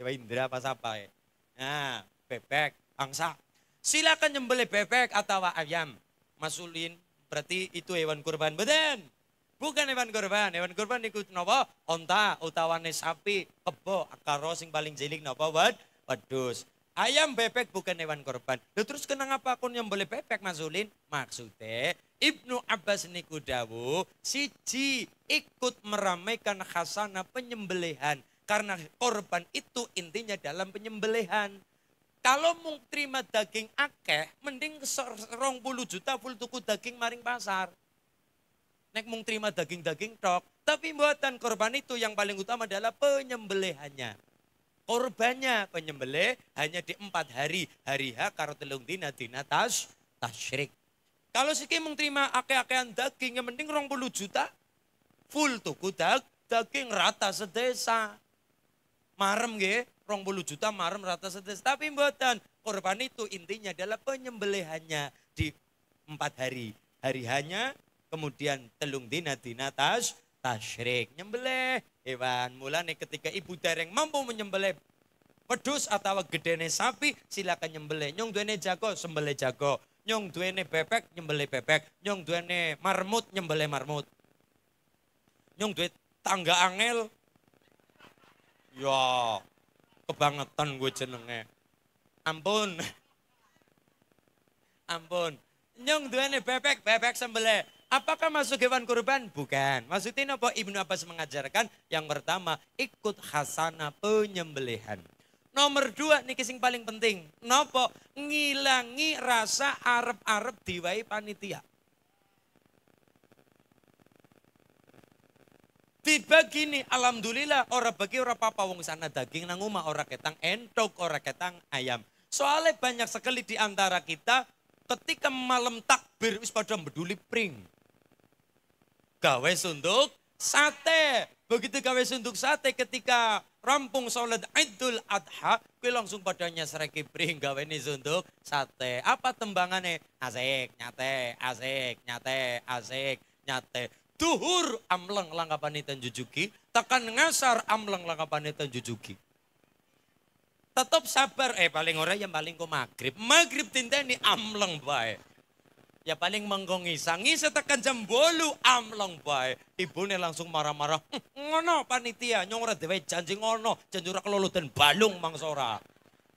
Dewa Indra apa siapa ya. Nah, bebek, angsa. Silakan nyembelih bebek atau ayam. Masulin berarti itu hewan kurban. Beden. Bukan hewan kurban. Hewan kurban ikut nopo, Onta, utawane sapi, kebo, akaro, sing paling jelik nopo, Wed, wedus. Ayam bebek bukan hewan kurban, Lalu terus kenapa aku nyembelih bebek masulin, Maksudnya Ibnu Abbas nikudawu, siji ikut meramaikan khasana penyembelihan karena korban itu intinya dalam penyembelihan. Kalau mau terima daging akeh, mending serong puluh juta full tuku daging maring pasar. Nek mau terima daging-daging tok. Tapi buatan korban itu yang paling utama adalah penyembelihannya. Korbannya penyembelih hanya di empat hari. Hari ha karo telung dina dina tas, tasyrik. Kalau siki mau terima akeh-akehan daging, yang mending rong puluh juta. Full tuku dag, daging rata sedesa marem rong 20 juta marem rata setes tapi mboten korban itu intinya adalah penyembelihannya di empat hari hari hanya kemudian telung dina dina tas tasyrik nyembelih hewan mulane ketika ibu dereng mampu menyembelih pedus atau gedene sapi silakan nyembelih nyong duene jago sembelih jago nyong duene bebek nyembelih bebek nyong duene marmut nyembelih marmut nyong duwe tangga angel Ya, kebangetan gue jenenge. Ampun. Ampun. Nyong duene bebek, bebek sembelih. Apakah masuk hewan kurban? Bukan. Maksudnya apa? Ibnu Abbas mengajarkan yang pertama, ikut hasana penyembelihan. Nomor dua, nih kisah paling penting. Nopo? Ngilangi rasa arep-arep diwai panitia. Tiba gini, alhamdulillah orang bagi ora papa wong sana daging nang uma ora ketang entok orang ketang ayam. Soalnya banyak sekali di antara kita ketika malam takbir wis pada peduli pring. Gawe sunduk sate. Begitu gawe sunduk sate ketika rampung sholat Idul Adha, kuwi langsung padanya sereki pring gawe nih sunduk sate. Apa tembangannya? Asik, nyate, asik, nyate, asik, nyate. Duhur amleng panitan jujuki. Tekan ngasar amleng panitan jujuki. Tetap sabar. Eh paling orang yang paling ke maghrib. Maghrib ini amleng baik. Ya paling menggongi sangi setekan jam bolu amlong baik ibunya langsung marah-marah. Ngono panitia nyong ora janji ngono, janjura ora balung mangsora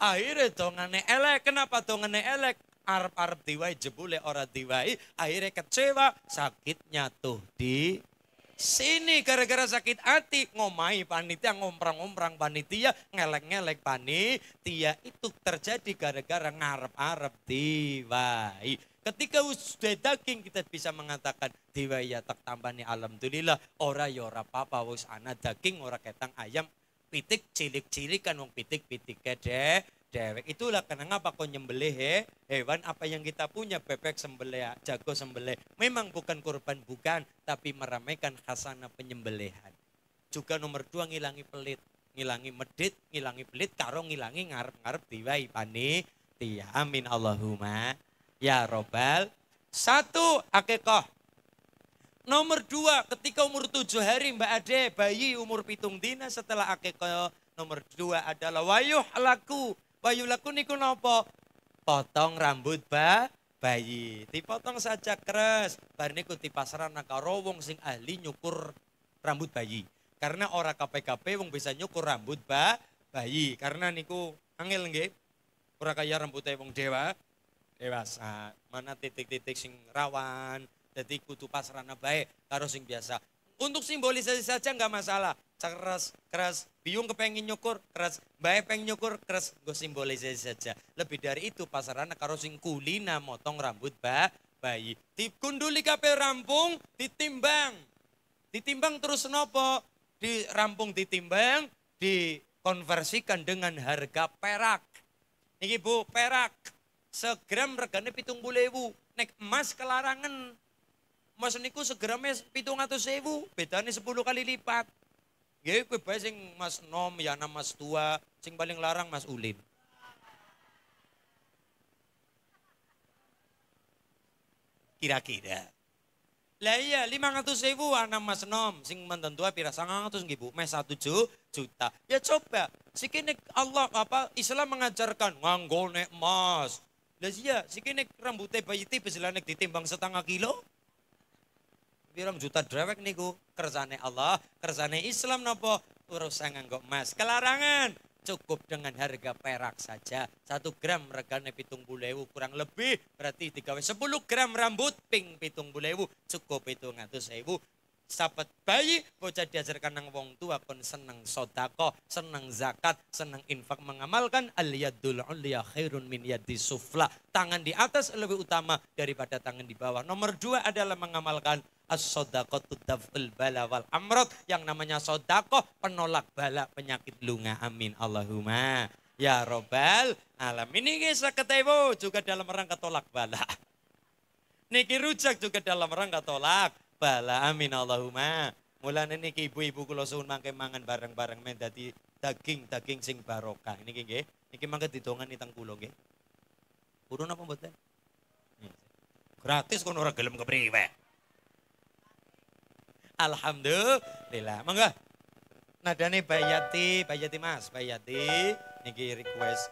akhirnya dongane elek, kenapa dongane elek? arep-arep diwai jebule ora diwai akhirnya kecewa sakitnya tuh di sini gara-gara sakit hati ngomai panitia ngomprang-ngomprang panitia ngelek-ngelek panitia itu terjadi gara-gara ngarep-arep diwai Ketika sudah daging kita bisa mengatakan diwai ya tak tambani alhamdulillah ora ya ora papa wis ana daging ora ketang ayam pitik cilik kan wong pitik-pitik kede dewek. Itulah kenapa kau nyembelih he, hewan apa yang kita punya, bebek sembelih, jago sembelih. Memang bukan korban, bukan, tapi meramaikan khasana penyembelihan. Juga nomor dua ngilangi pelit, ngilangi medit, ngilangi pelit, karo ngilangi ngarep-ngarep diwai pani. Tia, amin Allahumma. Ya Robbal. Satu, akikoh. Nomor dua, ketika umur tujuh hari Mbak Ade, bayi umur pitung dina setelah akikoh Nomor dua adalah wayuh laku laku niku nopo? Potong rambut ba bayi. Dipotong saja keras, Bar niku pasaran karo wong sing ahli nyukur rambut bayi. Karena ora KPKP wong bisa nyukur rambut ba bayi. Karena niku angel nggih. Ora kaya rambutnya wong dewa dewasa. Mana titik-titik sing rawan, jadi pasaran pasrana baik karo sing biasa. Untuk simbolisasi saja nggak masalah. Keras, keras, biung kepengin nyukur, keras, bayi pengen nyukur, keras, gue simbolisasi saja. Lebih dari itu pasaran karo sing kulina motong rambut ba, bayi. Kunduli kape rampung, ditimbang. Ditimbang terus nopo, di rampung ditimbang, dikonversikan dengan harga perak. Ini bu, perak. Segram regane pitung bulewu. Nek emas kelarangan Mas niku segrame sewu, bedane 10 kali lipat. Nggih, kuwi bae sing Mas Nom, ya Mas Tua, sing paling larang Mas Ulin. Kira-kira. Lah iya, 500 sewu anak mas nom. Sing mantan tua pira sangang ratus ribu. Mes satu juta. Ya coba. Sikini Allah apa Islam mengajarkan. Nganggol nek emas. Lah iya, sikini rambutnya bayi tipis lah ditimbang setengah kilo pirang juta drewek niku kersane Allah, kersane Islam nopo urusan nganggo emas. Kelarangan cukup dengan harga perak saja. Satu gram regane pitung bulewu kurang lebih berarti tiga sepuluh gram rambut pink pitung bulewu cukup itu ngatus sewu. Sahabat bayi bocah diajarkan nang wong tua kon seneng sodako, seneng zakat, seneng infak mengamalkan al yadul ulia khairun min yadi sufla. Tangan di atas lebih utama daripada tangan di bawah. Nomor dua adalah mengamalkan as-sadaqatu daf'ul bala wal amrod yang namanya sodakoh penolak bala penyakit lunga amin Allahumma ya robbal alam ini kisah juga dalam rangka tolak bala niki rujak juga dalam rangka tolak bala amin Allahumma mulane niki ibu-ibu kula suwun mangke mangan bareng-bareng men dadi daging-daging sing barokah niki nggih niki mangke didongani teng kula nggih purun apa mboten gratis kono ora gelem kepriwe Alhamdulillah. Monggo. Nadane Bayati, Bayati Mas, Bayati niki request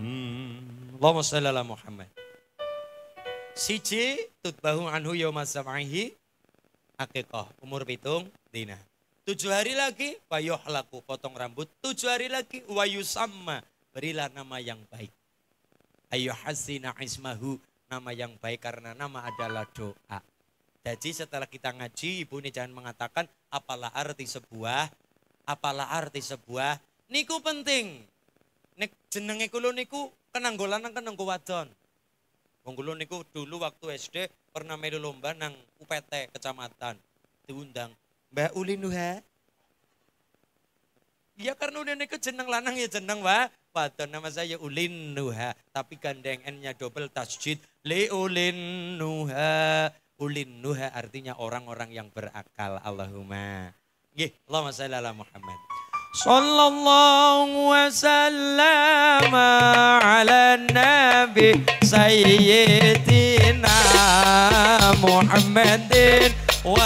Hmm, Allahumma shalli ala Muhammad. Siji tutbahu anhu yauma sam'ihi akikah umur pitung dina. Tujuh hari lagi payuh laku potong rambut. Tujuh hari lagi wayu sama berilah nama yang baik. Ayo hasina ismahu nama yang baik karena nama adalah doa. Jadi setelah kita ngaji, ibu ini jangan mengatakan apalah arti sebuah, apalah arti sebuah, niku penting. Nek jenenge kulo niku kenanggolan nang kenanggo wadon. Wong kulo niku dulu waktu SD pernah melu lomba nang UPT kecamatan diundang Mbak Uli Nuha. Ya karena udah niku jeneng lanang ya jeneng wa wadon nama saya Ulin Nuha tapi gandeng N-nya double tasjid liulin nuha ulin nuha artinya orang-orang yang berakal Allahumma Gih, Allahumma salli ala Muhammad Sallallahu wasallam ala nabi sayyidina Muhammadin wa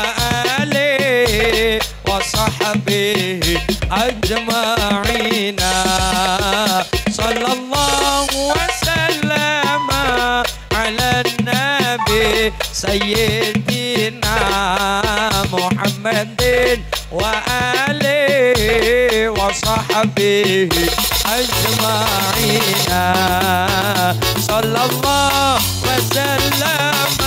alihi wa sahbihi ajma'ina Sallallahu wasallam سيدنا محمد وآله وصحبه أجمعين صلى الله وسلم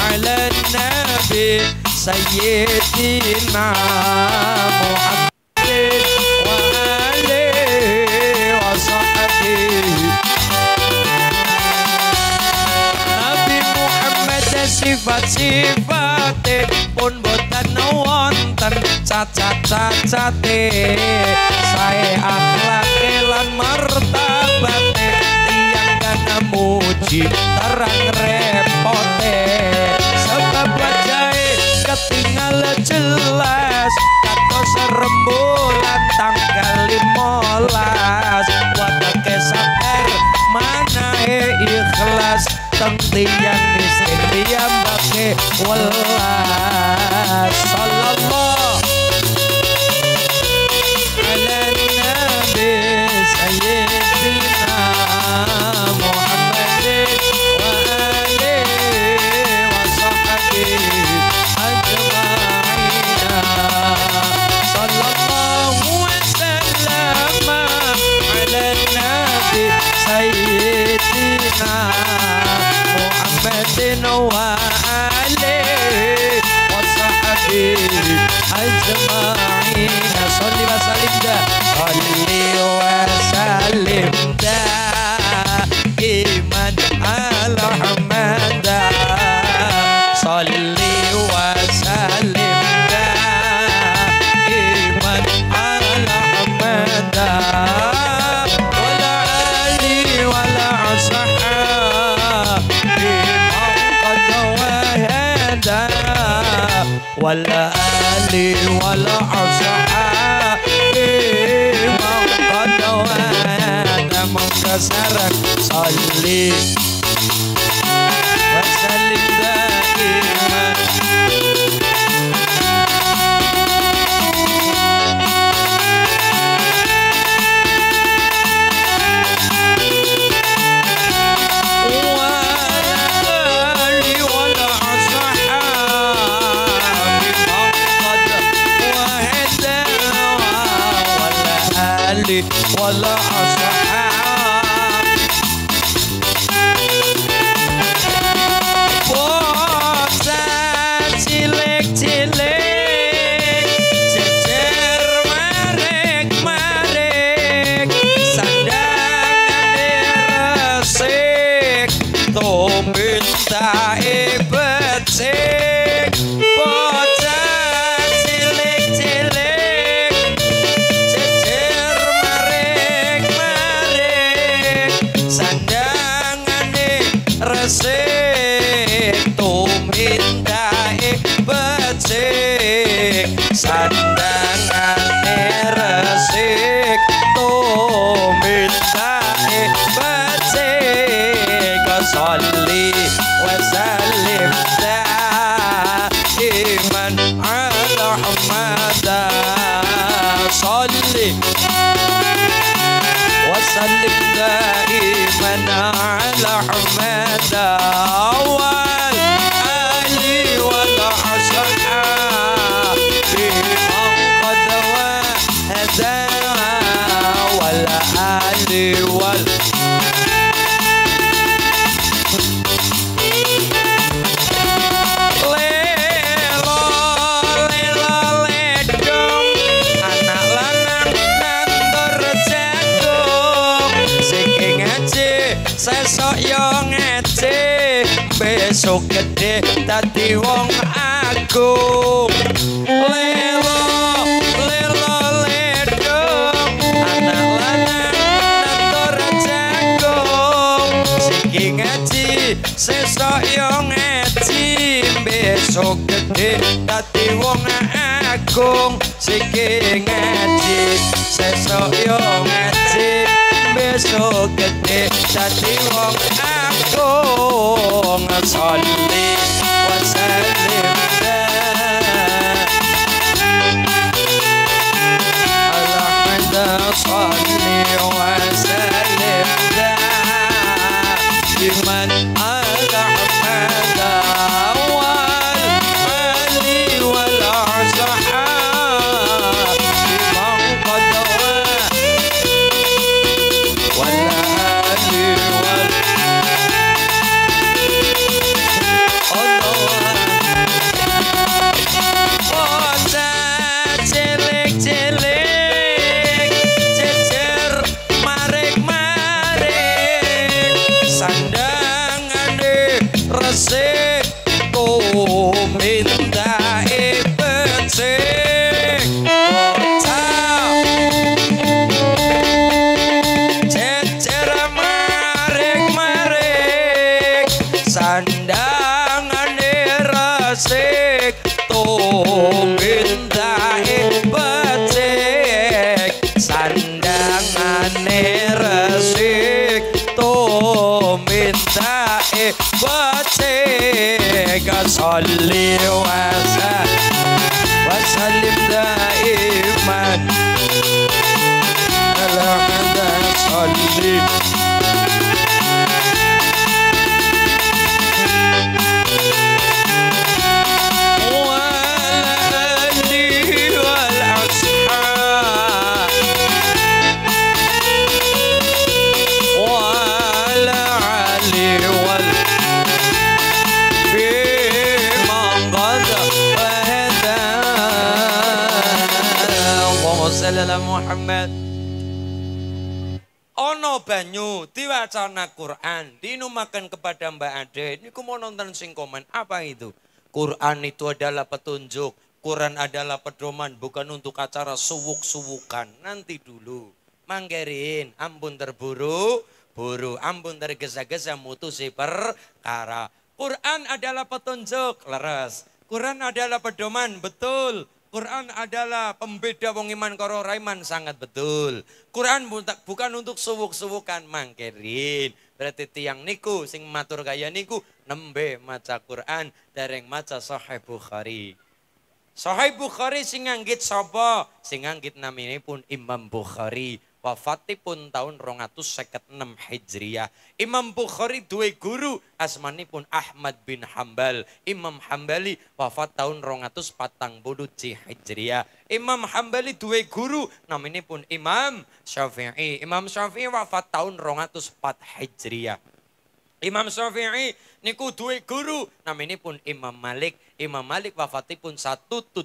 على النبي سيدنا محمد sifat-sifate pun boten wonten cacat-cacate saya akhlak lan martabate tiyang kana muji terang repote sebab wajah ketinggal jelas bulan serembulan tanggal limolas watake sabar mana ikhlas tentu tiang disini yang আসে ওল্লা সাল্লাল্লাহ ولا أقلل ولا أرجع في موقد وأنا منتصرك صلي ولا حصل gedhe dadi wong Agung lelo lelo ledo anak lanang nator jago siki ngaji seso yo ngaji besok gedhe dadi wong agung siki seso yo ngaji besok gedhe عشتهم أحكم أصلي وسلم Muhammad ono banyu diwacana Quran dinumakan kepada Mbak Ade ini ku mau nonton sing komen apa itu Quran itu adalah petunjuk Quran adalah pedoman bukan untuk acara suwuk-suwukan nanti dulu manggerin ampun terburu buru ampun tergesa-gesa mutusi perkara Quran adalah petunjuk leres Quran adalah pedoman betul Quran adalah pembeda wong iman karo raiman sangat betul. Quran bukan untuk suwuk-suwukan mangkerin. Berarti tiang niku sing matur kaya niku nembe maca Quran dereng maca Sahih Bukhari. Sahih Bukhari sing anggit sapa? Sing nganggit namine pun Imam Bukhari wafatipun tahun 256 Hijriah. Imam Bukhari dua guru asmani pun Ahmad bin Hambal. Imam Hambali wafat tahun 240 Hijriah. Imam Hambali dua guru namanya pun Imam Syafi'i. Imam Syafi'i wafat tahun 204 Hijriah. Imam Syafi'i niku dua guru namanya pun Imam Malik. Imam Malik wafatipun 179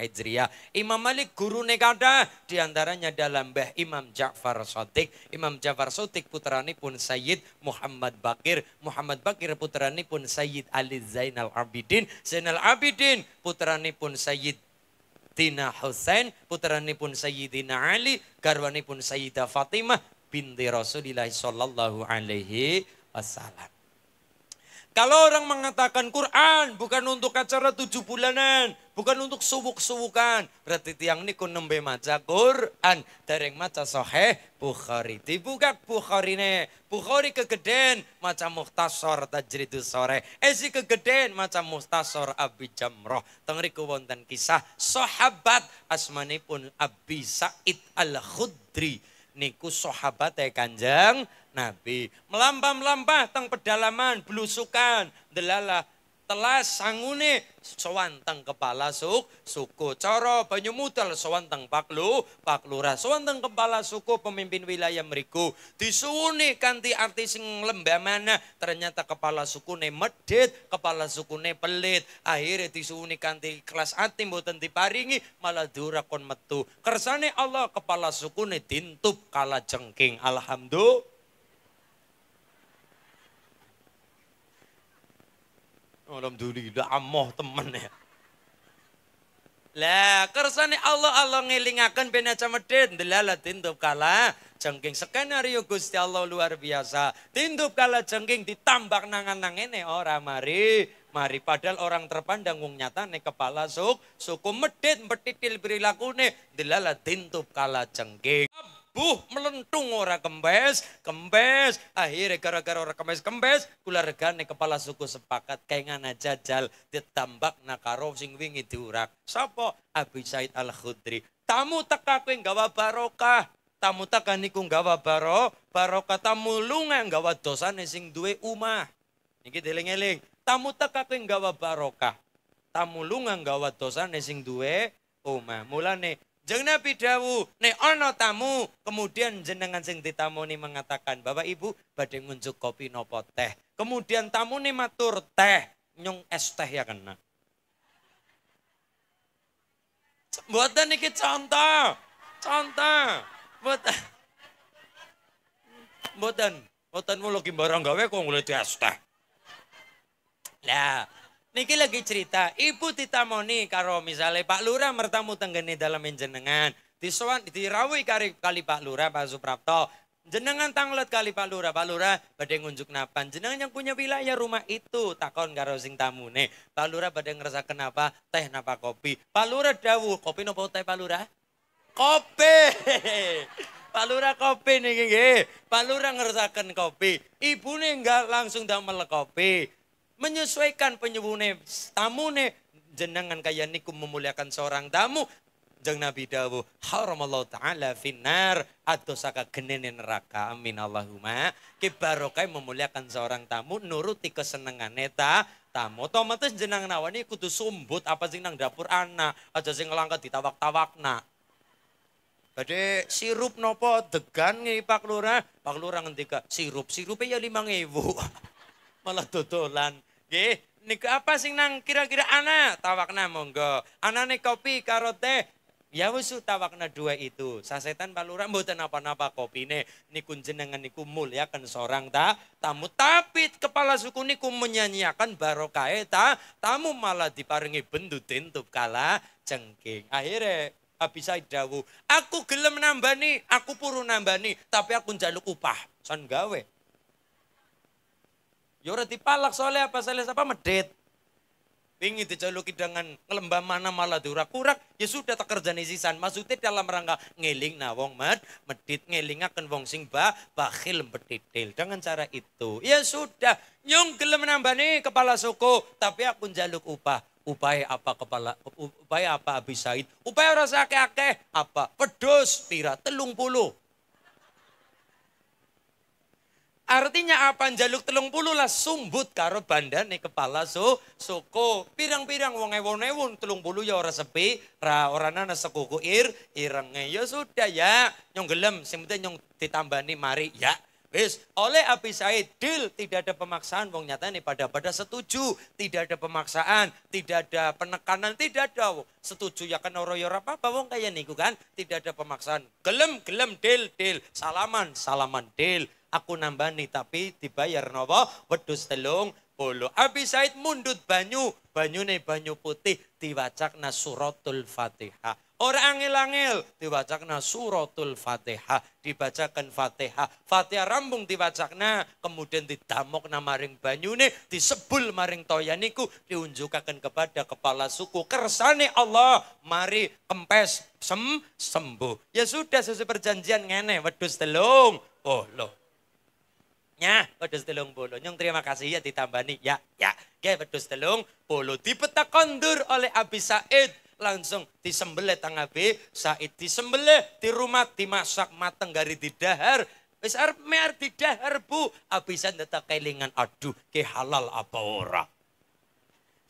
Hijriah. Imam Malik guru negada diantaranya dalam Mbah Imam Ja'far Sotik. Imam Ja'far Sotik putrani pun Sayyid Muhammad Bakir. Muhammad Bakir putrani pun Sayyid Ali Zainal Abidin. Zainal Abidin putrani pun Sayyid Tina Hussein, putrani pun Sayyidina Ali, garwani pun Sayyidah Fatimah, binti Rasulillah Sallallahu Alaihi Wasallam. Kalau orang mengatakan Quran bukan untuk acara tujuh bulanan, bukan untuk subuk-subukan, berarti tiang niku nembe maca Quran, dereng maca soheh Bukhari. Dibuka Bukhari ne, Bukhari kegeden maca muhtasor tajridus sore, esi kegeden maca muhtasor Abi Jamroh. Tengriku wonten kisah sahabat asmanipun Abi Said Al Khudri niku sahabate ya Kanjeng Nabi. Melampah-melampah teng pedalaman, belusukan, delalah telas sangune sewanteng kepala suk suku coro banyu mudal sewanteng paklu paklura sewanteng kepala suku pemimpin wilayah meriku disuwune kanti arti sing lembah mana ternyata kepala suku ne medit kepala suku ne pelit akhirnya disuwune kanti kelas ati mboten diparingi malah durakon metu kersane Allah kepala suku ne dintub kala jengking alhamdulillah Alhamdulillah amoh temen ya. Lah kersane Allah Allah ngelingaken ben aja medhit ndelalah tindup kala jengking skenario Gusti Allah luar biasa. Tindup kala jengking ditambak nangan-nang ini ora oh, mari. Mari padahal orang terpandang wong nyatane kepala suk suku medhit metitil perilakune ndelalah tindup kala jengking buh melentung ora kembes, kembes, akhirnya gara-gara ora kembes kembes, kula regane kepala suku sepakat kengan ngana jajal ditambak nakaro sing wingi diurak. Sapa? Abi Said Al Khudri. Tamu teka kowe gawa barokah, tamu teka niku gawa baro, barokah tamu lunga gawa dosane sing duwe umah. Niki deling-eling, tamu teka kowe gawa barokah. Tamu lunga gawa dosane sing duwe omah. Mulane Jeng Nabi Dawu, ne ono tamu. Kemudian jenengan sing ditamoni mengatakan, Bapak Ibu, badai ngunjuk kopi nopo teh. Kemudian tamu nih matur teh, nyung es teh ya kena. Buatan niki contoh, contoh. Buatan, buatan, buatan mau lagi barang gawe kok ngulai es teh. Lah, Niki lagi cerita, ibu ditamoni karo misalnya Pak Lurah mertamu tenggeni dalam jenengan. di dirawi kali, kali Pak Lurah Pak Suprapto. Jenengan tanglet kali Pak Lurah, Pak Lurah pada ngunjuk napan. Jenengan yang punya wilayah rumah itu takon karo sing nih Pak Lurah pada ngerasa kenapa teh napa kopi. Pak Lurah dawu kopi nopo teh Pak Lurah? Kopi. Pak Lurah kopi nih, Pak Lurah ngerasakan kopi. Ibu nih enggak langsung dah kopi menyesuaikan penyewune tamune jenengan kaya niku memuliakan seorang tamu jeng Nabi dawuh haramallahu taala finnar atau saka genene neraka amin Allahumma kibarokai memuliakan seorang tamu nuruti kesenengane ta tamu otomatis jenang nawani kudu sumbut apa sing nang dapur anak aja sing ngelangkat ditawak-tawakna Bade sirup nopo degan nih Pak Lurah. Pak Lurah ngendika sirup sirupnya ya lima ngewu. Malah dodolan. Nggih, niku apa sing nang kira-kira anak tawakna monggo. Anane kopi karo teh Ya wis tawakna dua itu. Sasetan palura mboten apa-apa kopine. Niku jenengan niku kan seorang ta, tamu. Tapi kepala suku niku menyanyiakan barokah e ta, tamu malah diparingi bendutin tutup kala cengking. Akhirnya Abi Said dawuh, aku gelem nambani, aku puru nambani, tapi aku njaluk upah, son gawe. Ya orang dipalak soalnya apa soalnya apa medit. Pingin dijaluki dengan lembah mana malah diurak-urak, ya sudah tak kerja sisan. Maksudnya dalam rangka ngeling nah wong med, medit ngeling akan wong sing ba, bakhil betitil. Dengan cara itu, ya sudah. Nyung gelem nambah nih kepala suku, tapi aku njaluk upah. Upaya apa kepala, upaya apa Abi Said, upaya rasa akeh apa pedos tira telung puluh. Artinya apa? Jaluk telung puluh lah sumbut karo nih kepala so soko Pirang-pirang wong ewon-ewon telung puluh ya orang sepi, ra ora nana sekuku ir, irenge ya sudah ya. Nyong gelem, sing yang ditambah nih mari ya. Wis, oleh Abi saya deal tidak ada pemaksaan wong nih pada pada setuju, tidak ada pemaksaan, tidak ada penekanan, tidak ada setuju ya kan ya ora apa-apa wong kaya niku kan, tidak ada pemaksaan. Gelem, gelem, deal, deal, salaman, salaman, deal aku nambah nih tapi dibayar nopo wedus telung polo. Abi Said mundut banyu, banyune banyu putih diwacakna suratul Fatihah. orang angil-angil diwacakna suratul Fatihah, dibacakan Fatihah. Fatihah rambung diwacakna, kemudian didamokna maring banyune, disebul maring toyaniku, diunjukkan kepada kepala suku. Kersane Allah, mari kempes sem sembuh. Ya sudah sesuai perjanjian ngene wedus telung. Oh loh. Ya, pedus telung bolo. Nyong terima kasih ya ditambani. Ya, ya. Ge pedus telung bolo peta kondur oleh Abi Said. Langsung disembelih tang Abi Said disembelih di rumah dimasak mateng gari didahar. dahar besar mer didahar Bu. Said tetap kelingan aduh ke halal apa ora.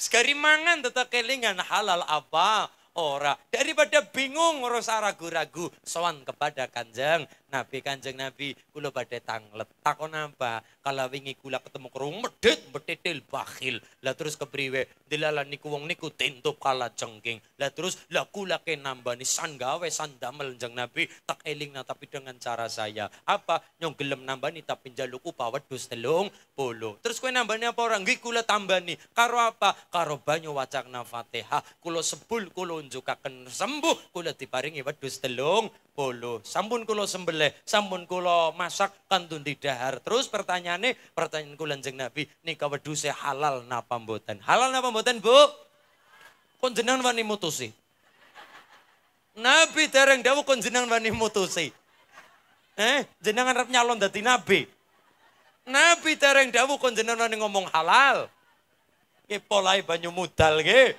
Sekali mangan tetap kelingan halal apa ora. Daripada bingung ngurus ragu-ragu soan kepada Kanjeng Nabi Kanjeng Nabi kula badhe tanglet. Takon apa? Kala wingi kula ketemu kerung medhit metetil bakhil. Lah terus kepriwe? Dilalah niku wong niku tentup kala jengking. Lah terus lah kula ke nambani sanggawe gawe san jeng Nabi tak eling nah, tapi dengan cara saya. Apa nyong gelem nambani tapi njaluk upawet dus telung polo. Terus kowe nambani apa orang nggih kula tambani. Karo apa? Karo banyu wacana Fatihah. Kula sebul kula unjukaken sembuh kula diparingi wedhus telung bolo, Sampun kulo sembelih, sampun kulo masak kantun dahar. Terus pertanyaannya, pertanyaan Nabi. Nih Nabi, nika sih halal napa mboten? Halal napa mboten, Bu? Kon jenang wani mutusi. Nabi dereng dawu kon jenang wani mutusi. Eh, jenengan harap nyalon dati nabi. Nabi dereng dawu kon jenang wani ngomong halal. Ini polai banyu mudal nggih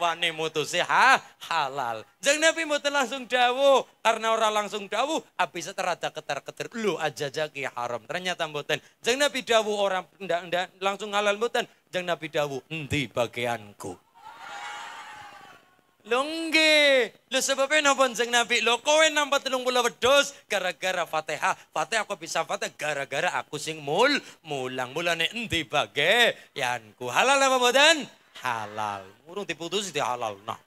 wani mutusi ha, halal. Jeng Nabi mboten langsung dawu, karena orang langsung dawu, abis terada ketar-keter lu aja jaki haram. Ternyata mboten. Jeng Nabi dawu orang ndak ndak langsung halal mboten. Jeng Nabi dawu, endi bagianku. Lungge. lo sebabnya napa jeng Nabi? Lo kowe nampak telung puluh berdos, gara-gara Fatihah. Fatihah aku bisa Fatihah gara-gara aku sing mul mulang mulane bagai, bagianku. Halal apa mboten? halal. Urung diputusi di halal. Nah.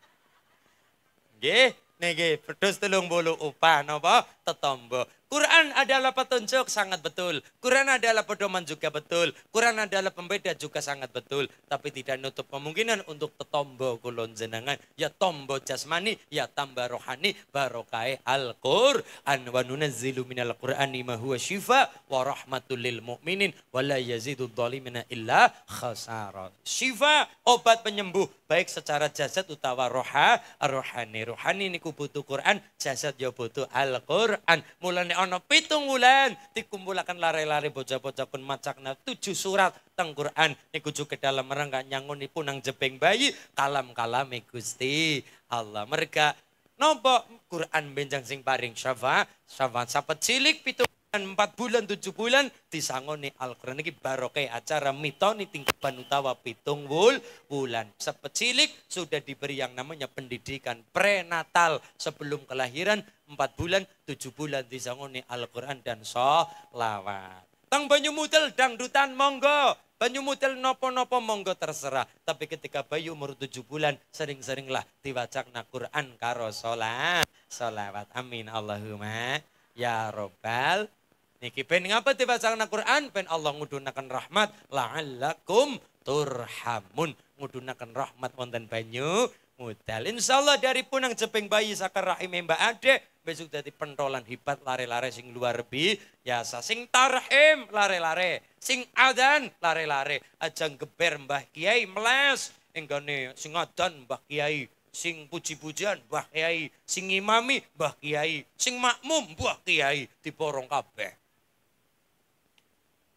Nggih, niki pedus telung bolu upah napa? Tetombo. Quran adalah petunjuk sangat betul. Quran adalah pedoman juga betul. Quran adalah pembeda juga sangat betul. Tapi tidak nutup kemungkinan untuk tetombo kulon jenengan. Ya tombo jasmani, ya tambah rohani, barokai Al-Quran. Wa nunazzilu minal Qur'ani ma huwa syifa wa rahmatul lil mu'minin. Wa la yazidu dhalimina illa khasara. Syifa, obat penyembuh. Baik secara jasad utawa roha, rohani. Rohani ini kubutuh Quran, jasad ya butuh Al-Quran. Mulanya ono pitung wulan dikumpulakan lari-lari bocah-bocah pun macakna tujuh surat teng Quran niku juga dalam rangka nyangunipun nang jepeng bayi kalam kalam Gusti Allah mereka nopo Quran benjang sing paring syafa syafa sapa cilik pitung dan empat bulan, tujuh bulan disangoni Al-Quran ini barokai acara mitoni tingkapan utawa pitung wul bulan. Sepecilik sudah diberi yang namanya pendidikan prenatal sebelum kelahiran empat bulan, tujuh bulan Zangoni Al-Quran dan sholawat. Tang banyu mutel dangdutan monggo, banyu mutel nopo-nopo monggo terserah. Tapi ketika bayu umur tujuh bulan, sering-seringlah na Quran karo sholat. Sholawat, amin Allahumma. Ya Robbal Niki ben ngapa na Quran? Ben Allah ngudunakan rahmat. La'allakum turhamun. Ngudunakan rahmat wonten banyu modal. Insya Allah dari punang jepeng bayi sakar rahim mbak ade besok jadi pentolan hibat lare-lare sing luar bi ya sing tarhim lare-lare sing adan lare-lare ajang geber mbah kiai meles enggane sing adan mbah kiai sing puji-pujian mbah kiai sing imami mbah kiai sing makmum mbah kiai diporong kabeh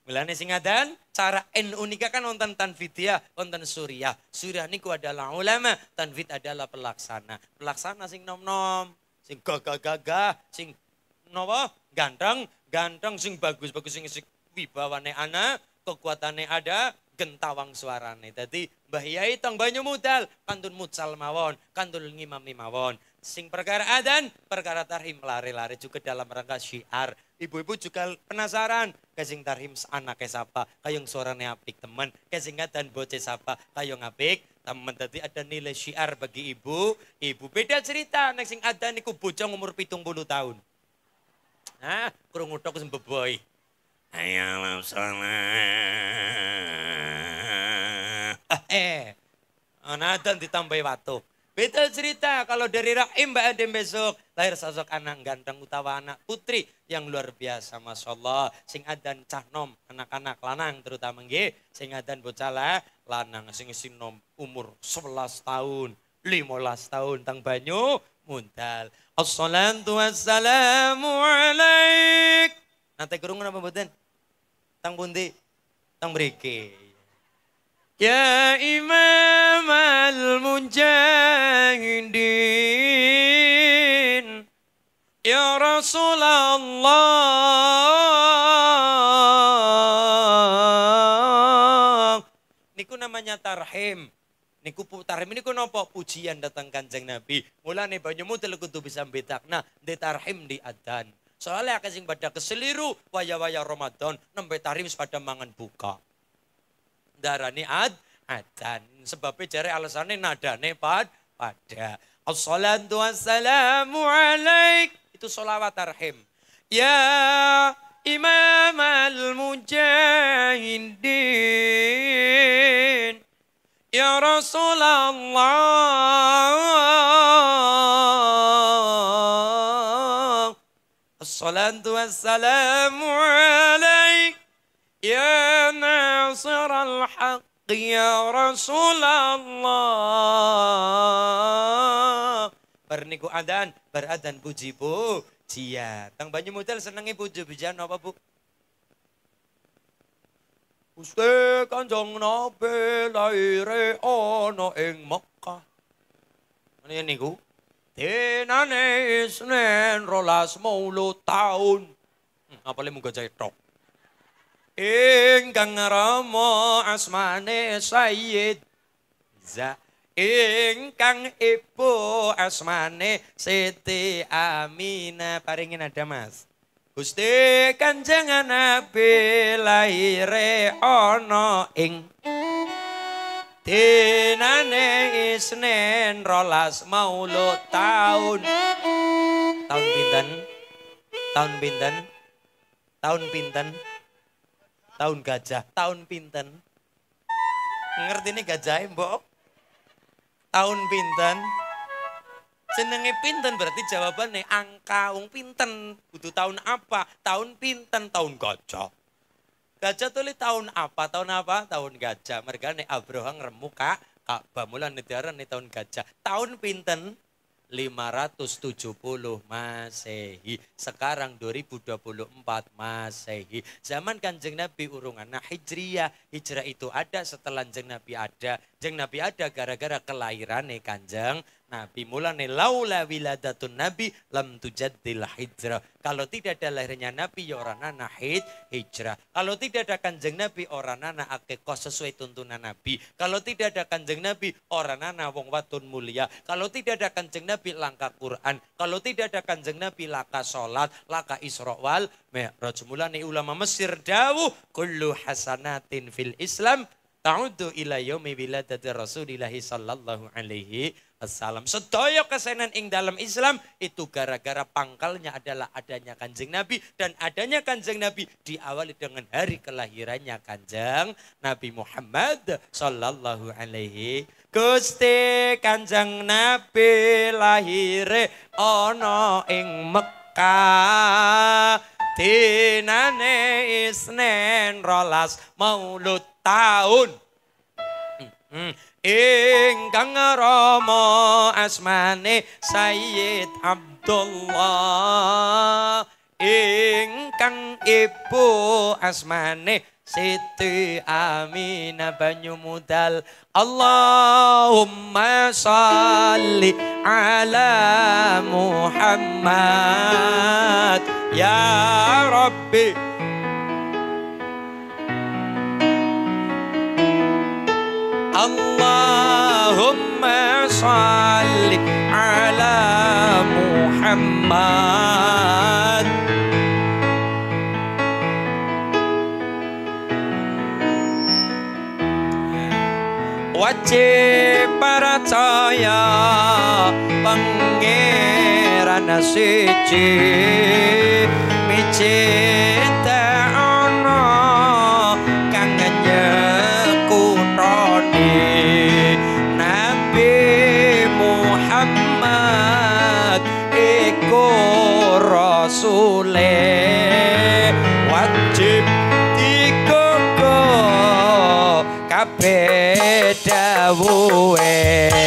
Mulane sing ngadan cara NU nika kan wonten tanfidia, wonten suriah. Suriah niku adalah ulama, tanfid adalah pelaksana. Pelaksana sing nom-nom, sing gagah-gagah, sing nova Ganteng, ganteng sing bagus-bagus sing wibawane ana, kekuatane ada, gentawang suarane. Dadi Mbah Yai tong banyu mudal, kantun mutsal mawon, kantun ngimami mawon. Sing perkara adan, perkara tarhim lari-lari juga dalam rangka syiar. Ibu-ibu juga penasaran. Kasing tarhim anaknya siapa, Kayong suaranya apik teman. kasing dan bocah siapa, Kayong apik teman. Tadi ada nilai syiar bagi ibu. Ibu beda cerita. Nek sing ada niku bocah umur pitung puluh tahun. Nah, kurung utok boy. Ayo langsung. Eh, eh, ana dan ditambahi waktu. Betul cerita kalau dari rahim Mbak Adem besok lahir sosok anak ganteng utawa anak putri yang luar biasa Masya Allah. Sing adan cahnom anak-anak lanang terutama nge. Sing adan bocah lanang sing sinom umur 11 tahun, 15 tahun tang banyu muntal. Assalamu wassalamu alaik. Nanti kurung apa buatan? Tang bundi, Tang mriki. Ya Imam Al يا Ya Rasulullah. niku namanya tarhim niku tarhim niku nopo pujian datang kanjeng Nabi nih banyumu telu kutu bisa betakna di tarhim di adan soalnya akan sing pada keseliru waya-waya Ramadan nembe tarhim pada mangan buka darani ad adan. Sebabnya e jari alasannya nadane pad pada. assalamu wassalamu alaik. Itu solawat tarhim. Ya imam al-mujahidin. Ya Rasulullah. assalamualaikum alaik. يا ناصر الحق يا رسول الله Berniku adan, beradan puji bu, jia. Tang Banyu Modal senengi puji bijan apa bu? Gusti Kanjeng Nabi laire ana ing Mekkah. Ngene niku. Dinane Isnin rolas mulut taun. Hmm, apale munggah cetok. Ingkang Rama asmane Sayyid Za Ingkang Ibu asmane Siti Amina paringin ada Mas Gusti Kanjeng Nabi lahire ana ing Dinane Isnin rolas maulud taun taun pinten? taun pinten? taun pinten? pinten? Tahun gajah, tahun pinten. Ngerti ini gajah mbok? Tahun pinten. Jenenge pinten berarti jawabannya angka wong pinten. Kudu tahun apa? Tahun pinten, tahun gajah. Gajah tulis tahun apa? Tahun apa? Tahun gajah. Mergane Abrohang remuka Ka'bah nih negara nih tahun gajah. Tahun pinten? 570 Masehi. Sekarang 2024 Masehi. Zaman Kanjeng Nabi urungan. Nah Hijriah, hijrah itu ada setelah Kanjeng Nabi ada. Kanjeng Nabi ada gara-gara kelahiran nih Kanjeng Nabi. Mulane laula wiladatun Nabi lam tujaddil hijrah. Kalau tidak ada lahirnya Nabi ya orang anak hijrah. Kalau tidak ada kanjeng Nabi orang anak akikoh sesuai tuntunan Nabi. Kalau tidak ada kanjeng Nabi orang anak wong watun mulia. Kalau tidak ada kanjeng Nabi langkah Quran. Kalau tidak ada kanjeng Nabi laka sholat, laka isra wal mi'raj. Mulane ulama Mesir dawuh kullu hasanatin fil Islam ta'udu ila yaumi wiladati Rasulillahi sallallahu alaihi Assalam. Sedoyo kesenan ing dalam Islam itu gara-gara pangkalnya adalah adanya kanjeng Nabi. Dan adanya kanjeng Nabi diawali dengan hari kelahirannya kanjeng Nabi Muhammad Sallallahu Alaihi Gusti kanjeng Nabi lahir ono ing Mekah dinane isnen rolas maulud tahun. Hmm, hmm ingkang rama asmane Sayyid Abdullah ingkang ibu asmane Siti Aminah Banyu Mudal Allahumma salli ala Muhammad Ya Rabbi Allah اللهم صل على محمد wajib percaya pangeran siji micinta ono way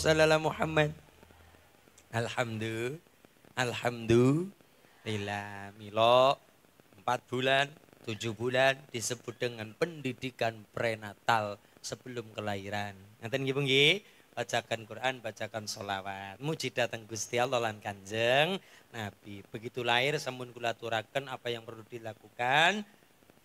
salli Muhammad. Alhamdulillah. Alhamdulillah. Milo empat bulan, tujuh bulan disebut dengan pendidikan prenatal sebelum kelahiran. Ngeten nggih nggih? Bacakan Quran, bacakan sholawat. Muji datang Gusti Allah lan Kanjeng Nabi. Begitu lahir semun kula turakan apa yang perlu dilakukan.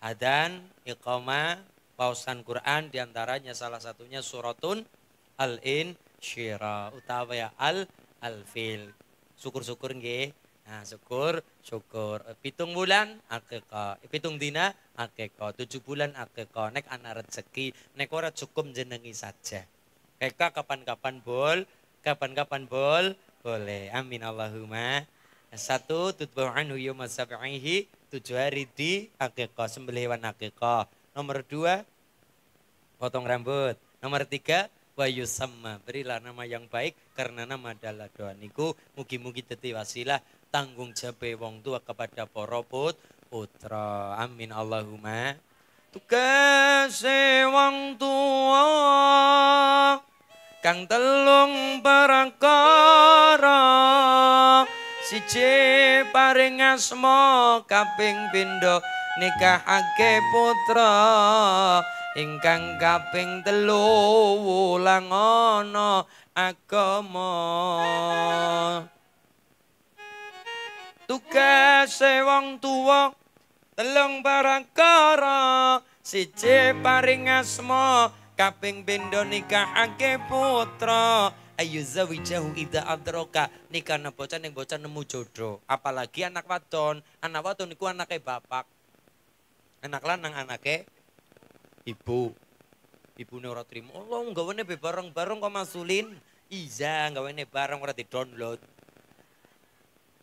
Adan, iqamah, pausan Quran diantaranya salah satunya suratun Al-In syira utawa ya al alfil. Syukur-syukur nge Nah, syukur, syukur. Pitung bulan akikah, eh, pitung dina akikah, tujuh bulan akikah. Nek anak rezeki, nek ora cukup jenengi saja. Eka kapan-kapan bol, kapan-kapan bol, boleh. Amin Allahumma. Satu, tutba'anhu yawma masabihi tujuh hari di akikah, sembelih hewan akikah. Nomor dua, potong rambut. Nomor tiga, wa yusamma berilah nama yang baik karena nama adalah doa niku mugi-mugi dadi wasilah tanggung jawab wong tua kepada para putra amin Allahumma tugas wong tua kang telung perkara siji paring asma kaping pindho nikahake putra ingkang kaping telu wulang agama tukase wong tuwa telung barakara siji paring asma kaping bendo nikah ake putra ayo zawijahu ida adroka nikah na bocan yang bocan nemu jodoh apalagi anak wadon anak wadon iku anak e bapak anak lanang anak e ibu ibune ora trimo Allah oh, nggak be bareng-bareng kok masulin iya nggawane bareng orang di download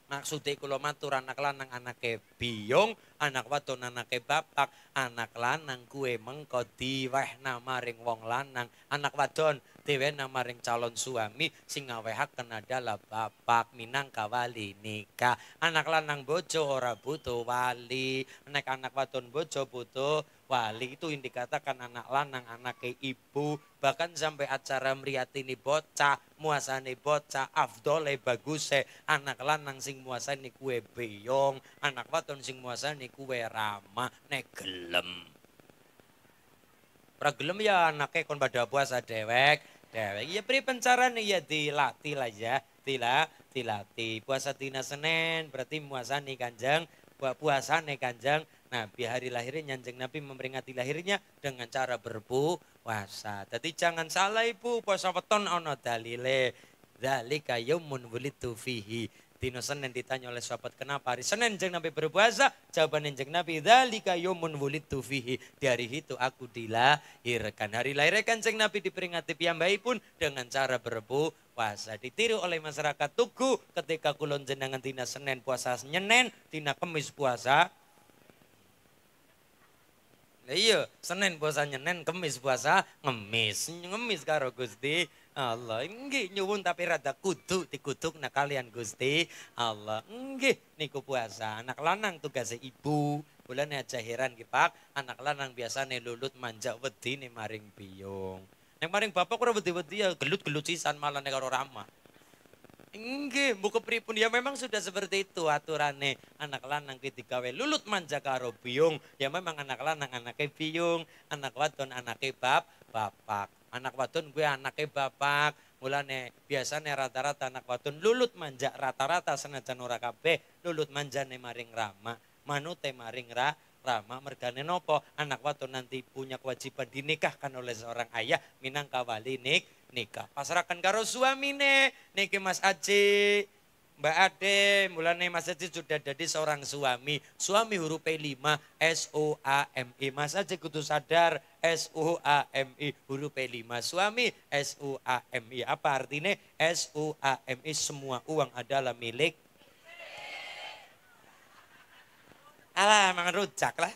Maksudnya kalau matur anak lanang ke biyong, anak anak ke bapak, anak lanang kue mengko nama namaring wong lanang, anak wadon diweh namaring calon suami, sing ngawehaken adalah bapak minangka wali nikah. Anak lanang bojo ora butuh wali, nek anak wadon bojo butuh Bali itu yang dikatakan anak lanang, anak ke ibu, bahkan sampai acara meriatini bocah, muasani bocah, afdole baguse, anak lanang sing muasani kue beyong, anak waton sing muasani kue rama, nek gelem. Pragelem ya anaknya kon pada puasa dewek, dewek. Ya beri nih ya dilatih lah ya, tila, dilatih. Puasa tina senen berarti muasane kanjeng, puasane kanjeng Nabi. Hari lahirnya Anjing Nabi memperingati lahirnya dengan cara berpuasa. Jadi jangan salah Ibu, puasa weton ana dalile. Dzalika yaumun wulidtu fihi. Dino Senin ditanya oleh sahabat kenapa hari Senin Anjing Nabi berpuasa? Jawaban Anjing Nabi, "Dzalika yaumun wulidtu fihi." Di hari itu aku dilahirkan. Hari lahir kan Nabi diperingati piyambai pun dengan cara berpuasa. Ditiru oleh masyarakat Tugu ketika kulon jenangan tina Senin puasa Senin, tina Kemis puasa iya, Senin puasa Senin, Kemis puasa ngemis. Ngemis karo Gusti Allah. Nggih nyuwun tapi rada kudu dikutuk nah kalian Gusti Allah. Nggih niku puasa anak lanang tugasnya ibu. Bulan aja ya heran ki Pak, anak lanang biasane lulut manjak wedi maring piung Nek maring bapak ora wedi-wedi ya gelut-gelut sisan malah nek karo ramah enggih buku pripun ya memang sudah seperti itu aturane. Anak lanang ki digawe lulut manja karo biung, ya memang anak lanang anake biung, anak wadon anake bab bapak. Anak wadon gue anake bapak. Mulane biasanya rata-rata anak wadon lulut manja rata-rata senajan ora kabeh lulut manjane maring rama, manute maring ra rama mergane nopo anak wadon nanti punya kewajiban dinikahkan oleh seorang ayah minang kawali nik nikah. Pasrahkan karo suamine, niki Mas Aji, Mbak Ade, mulane Mas Aji sudah jadi seorang suami. Suami huruf P5, S-O-A-M-I. Mas Aji kudu sadar, S-O-A-M-I, huruf P5. Suami, S-O-A-M-I. Apa artinya? S-O-A-M-I, semua uang adalah milik. Alah, mangan rujak lah.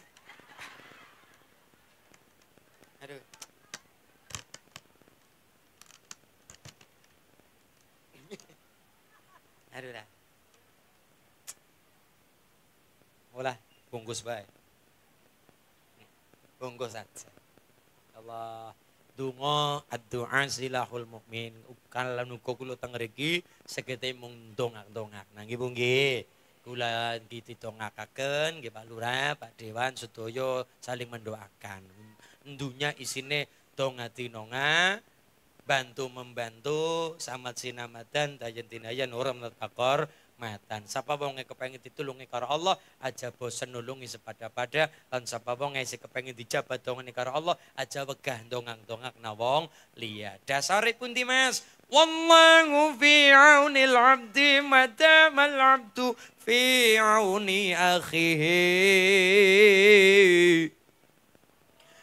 Aduh lah. Ulah bungkus baik. Bungkus aja. Allah dungo ad-du'a silahul mukmin kalau nuko kulo teng mriki mung dongak-dongak nang nggih kula kiti dongakaken Pak Pak Dewan sutoyo saling mendoakan dunya isine dongati nonga bantu membantu sama samat sinamatan tajentin aja orang bakor matan sapa wong kepengin ditulungi karo Allah aja bosen nulungi sepada-pada lan sapa wong sing kepengin dijabat dongane karo Allah aja wegah dongang dongak nawong wong liya dasare pundi Mas wallahu fi aunil abdi madamal abdu fi auni akhihi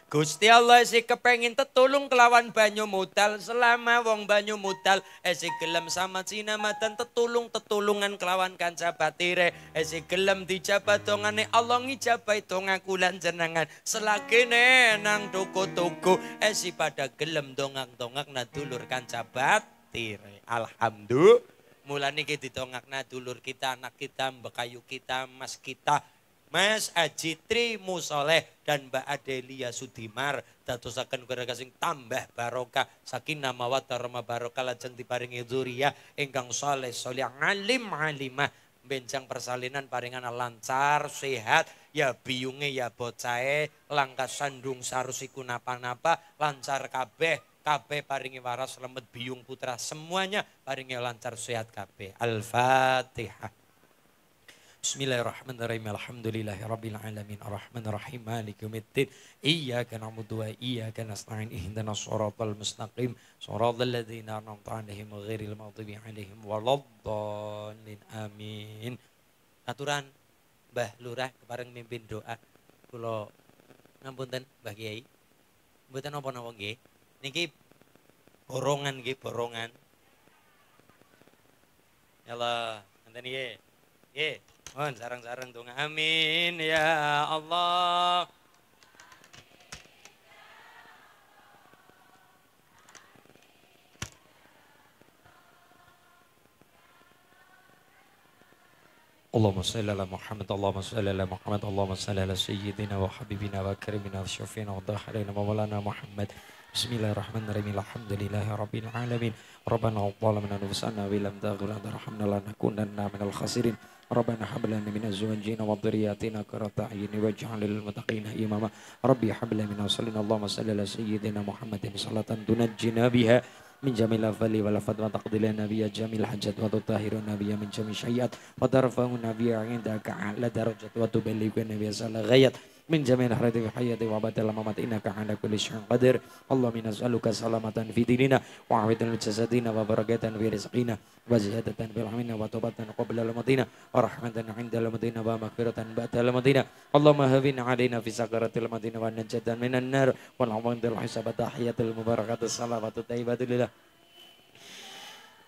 Gusti Allah sih kepengin tetulung kelawan banyu modal selama wong banyu modal esih eh gelem sama Cina dan tetulung tetulungan kelawan kanca batire esih eh gelem dijabat dongane Allah ngijabai dong aku lan jenengan selagi nenang duku tuku esih eh pada gelem dongak dongak na dulur kanca batire alhamdulillah mulani kita dongak na dulur kita anak kita bekayu kita mas kita Mas Aji Tri Musoleh dan Mbak Adelia Sudimar dadosaken keluarga sing tambah barokah sakinah mawaddah rahmah barokah lajeng diparingi dzuriyah ingkang saleh saleh alim alimah benjang persalinan paringan lancar sehat ya biyunge ya bocae langkah sandung sarusiku napa-napa lancar kabeh kabeh paringi waras lemet biyung putra semuanya paringi lancar sehat kabeh al-fatihah Bismillahirrahmanirrahim. Alhamdulillahirabbil alamin. Arrahmanirrahim. Maliki yaumiddin. Iyyaka na'budu wa iyyaka nasta'in. Ihdinas shiratal mustaqim. Shiratal ladzina an'amta 'alaihim ghairil maghdubi 'alaihim waladdallin. Amin. Aturan Mbah Lurah kemarin mimpin doa kula ngapunten Mbah Kiai. Mboten napa-napa nggih. Niki borongan nggih, borongan. Ya Allah, ngenteni nggih. Nggih. Mohon sarang-sarang dong Amin ya Allah. Allahumma salli ala Muhammad, Allahumma salli ala Muhammad, Allahumma salli ala sayyidina wa habibina wa karimina wa syafina wa dahirina wa walana Muhammad. بسم الله الرحمن الرحيم الحمد لله رب العالمين ربنا ظلمنا أنفسنا وإن لم تغفر لنا وترحمنا لنكونن من الخاسرين ربنا هب لنا من أزواجنا وذرياتنا قرة أعين واجعل للمتقين إماما ربي هب لنا من أصلنا اللهم صل على سيدنا محمد صلاة تنجينا بها من جميع الأفل والأفات وتقضي لنا بها جميع الحاجات وتطهرنا من جميع الشيئات وترفعنا بها عندك أعلى درجات وتبلغنا بها سلغيات min jamil harati wa hayati wa batal mamat innaka ala kulli qadir Allah min as'aluka salamatan fi dinina wa afiatan fi jasadina wa barakatan fi rizqina wa ziyadatan fil amina wa taubatan qabla al madina wa rahmatan inda al madina wa maghfiratan ba'da al madina fi madina wa minan nar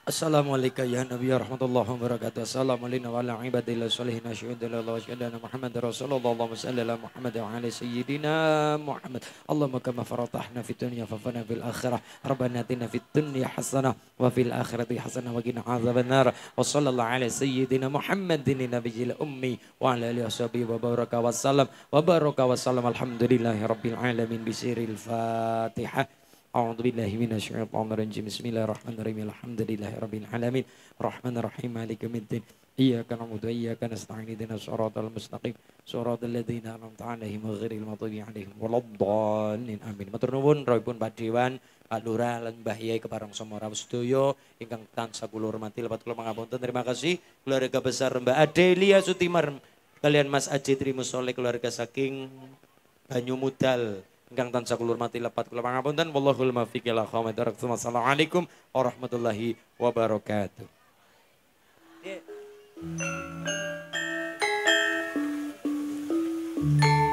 السلام عليك يا نبي رحمة الله وبركاته السلام علينا وعلى عباد الله الصالحين أشهد أن لا إله إلا محمد رسول الله اللهم صل على محمد وعلى سيدنا محمد اللهم كما فرطحنا في الدنيا ففنا في الآخرة ربنا آتنا في الدنيا حسنة وفي الآخرة حسنة وقنا عذاب النار وصلى الله على سيدنا محمد النبي الأمي وعلى آله وصحبه وبارك وسلم وبارك وسلم الحمد لله رب العالمين بسير الفاتحة أعوذ بالله من الشيطان الرجيم بسم الله الرحمن الرحيم الحمد لله رب العالمين الرحمن الرحيم مالك يوم الدين إياك نعبد وإياك نستعين اهدنا الصراط المستقيم صراط الذين أنعمت عليهم غير المغضوب عليهم ولا الضالين آمين matur nuwun ingkang tansah kula hormati lepat terima kasih keluarga besar Mbak Adelia Sutimar kalian Mas Aji Trimusoleh keluarga saking Banyu Mudal Engkang tansah kulur mati lepat kula pangapunten wallahul muwaffiq ila aqwamit Wassalamualaikum warahmatullahi wabarakatuh. Yeah.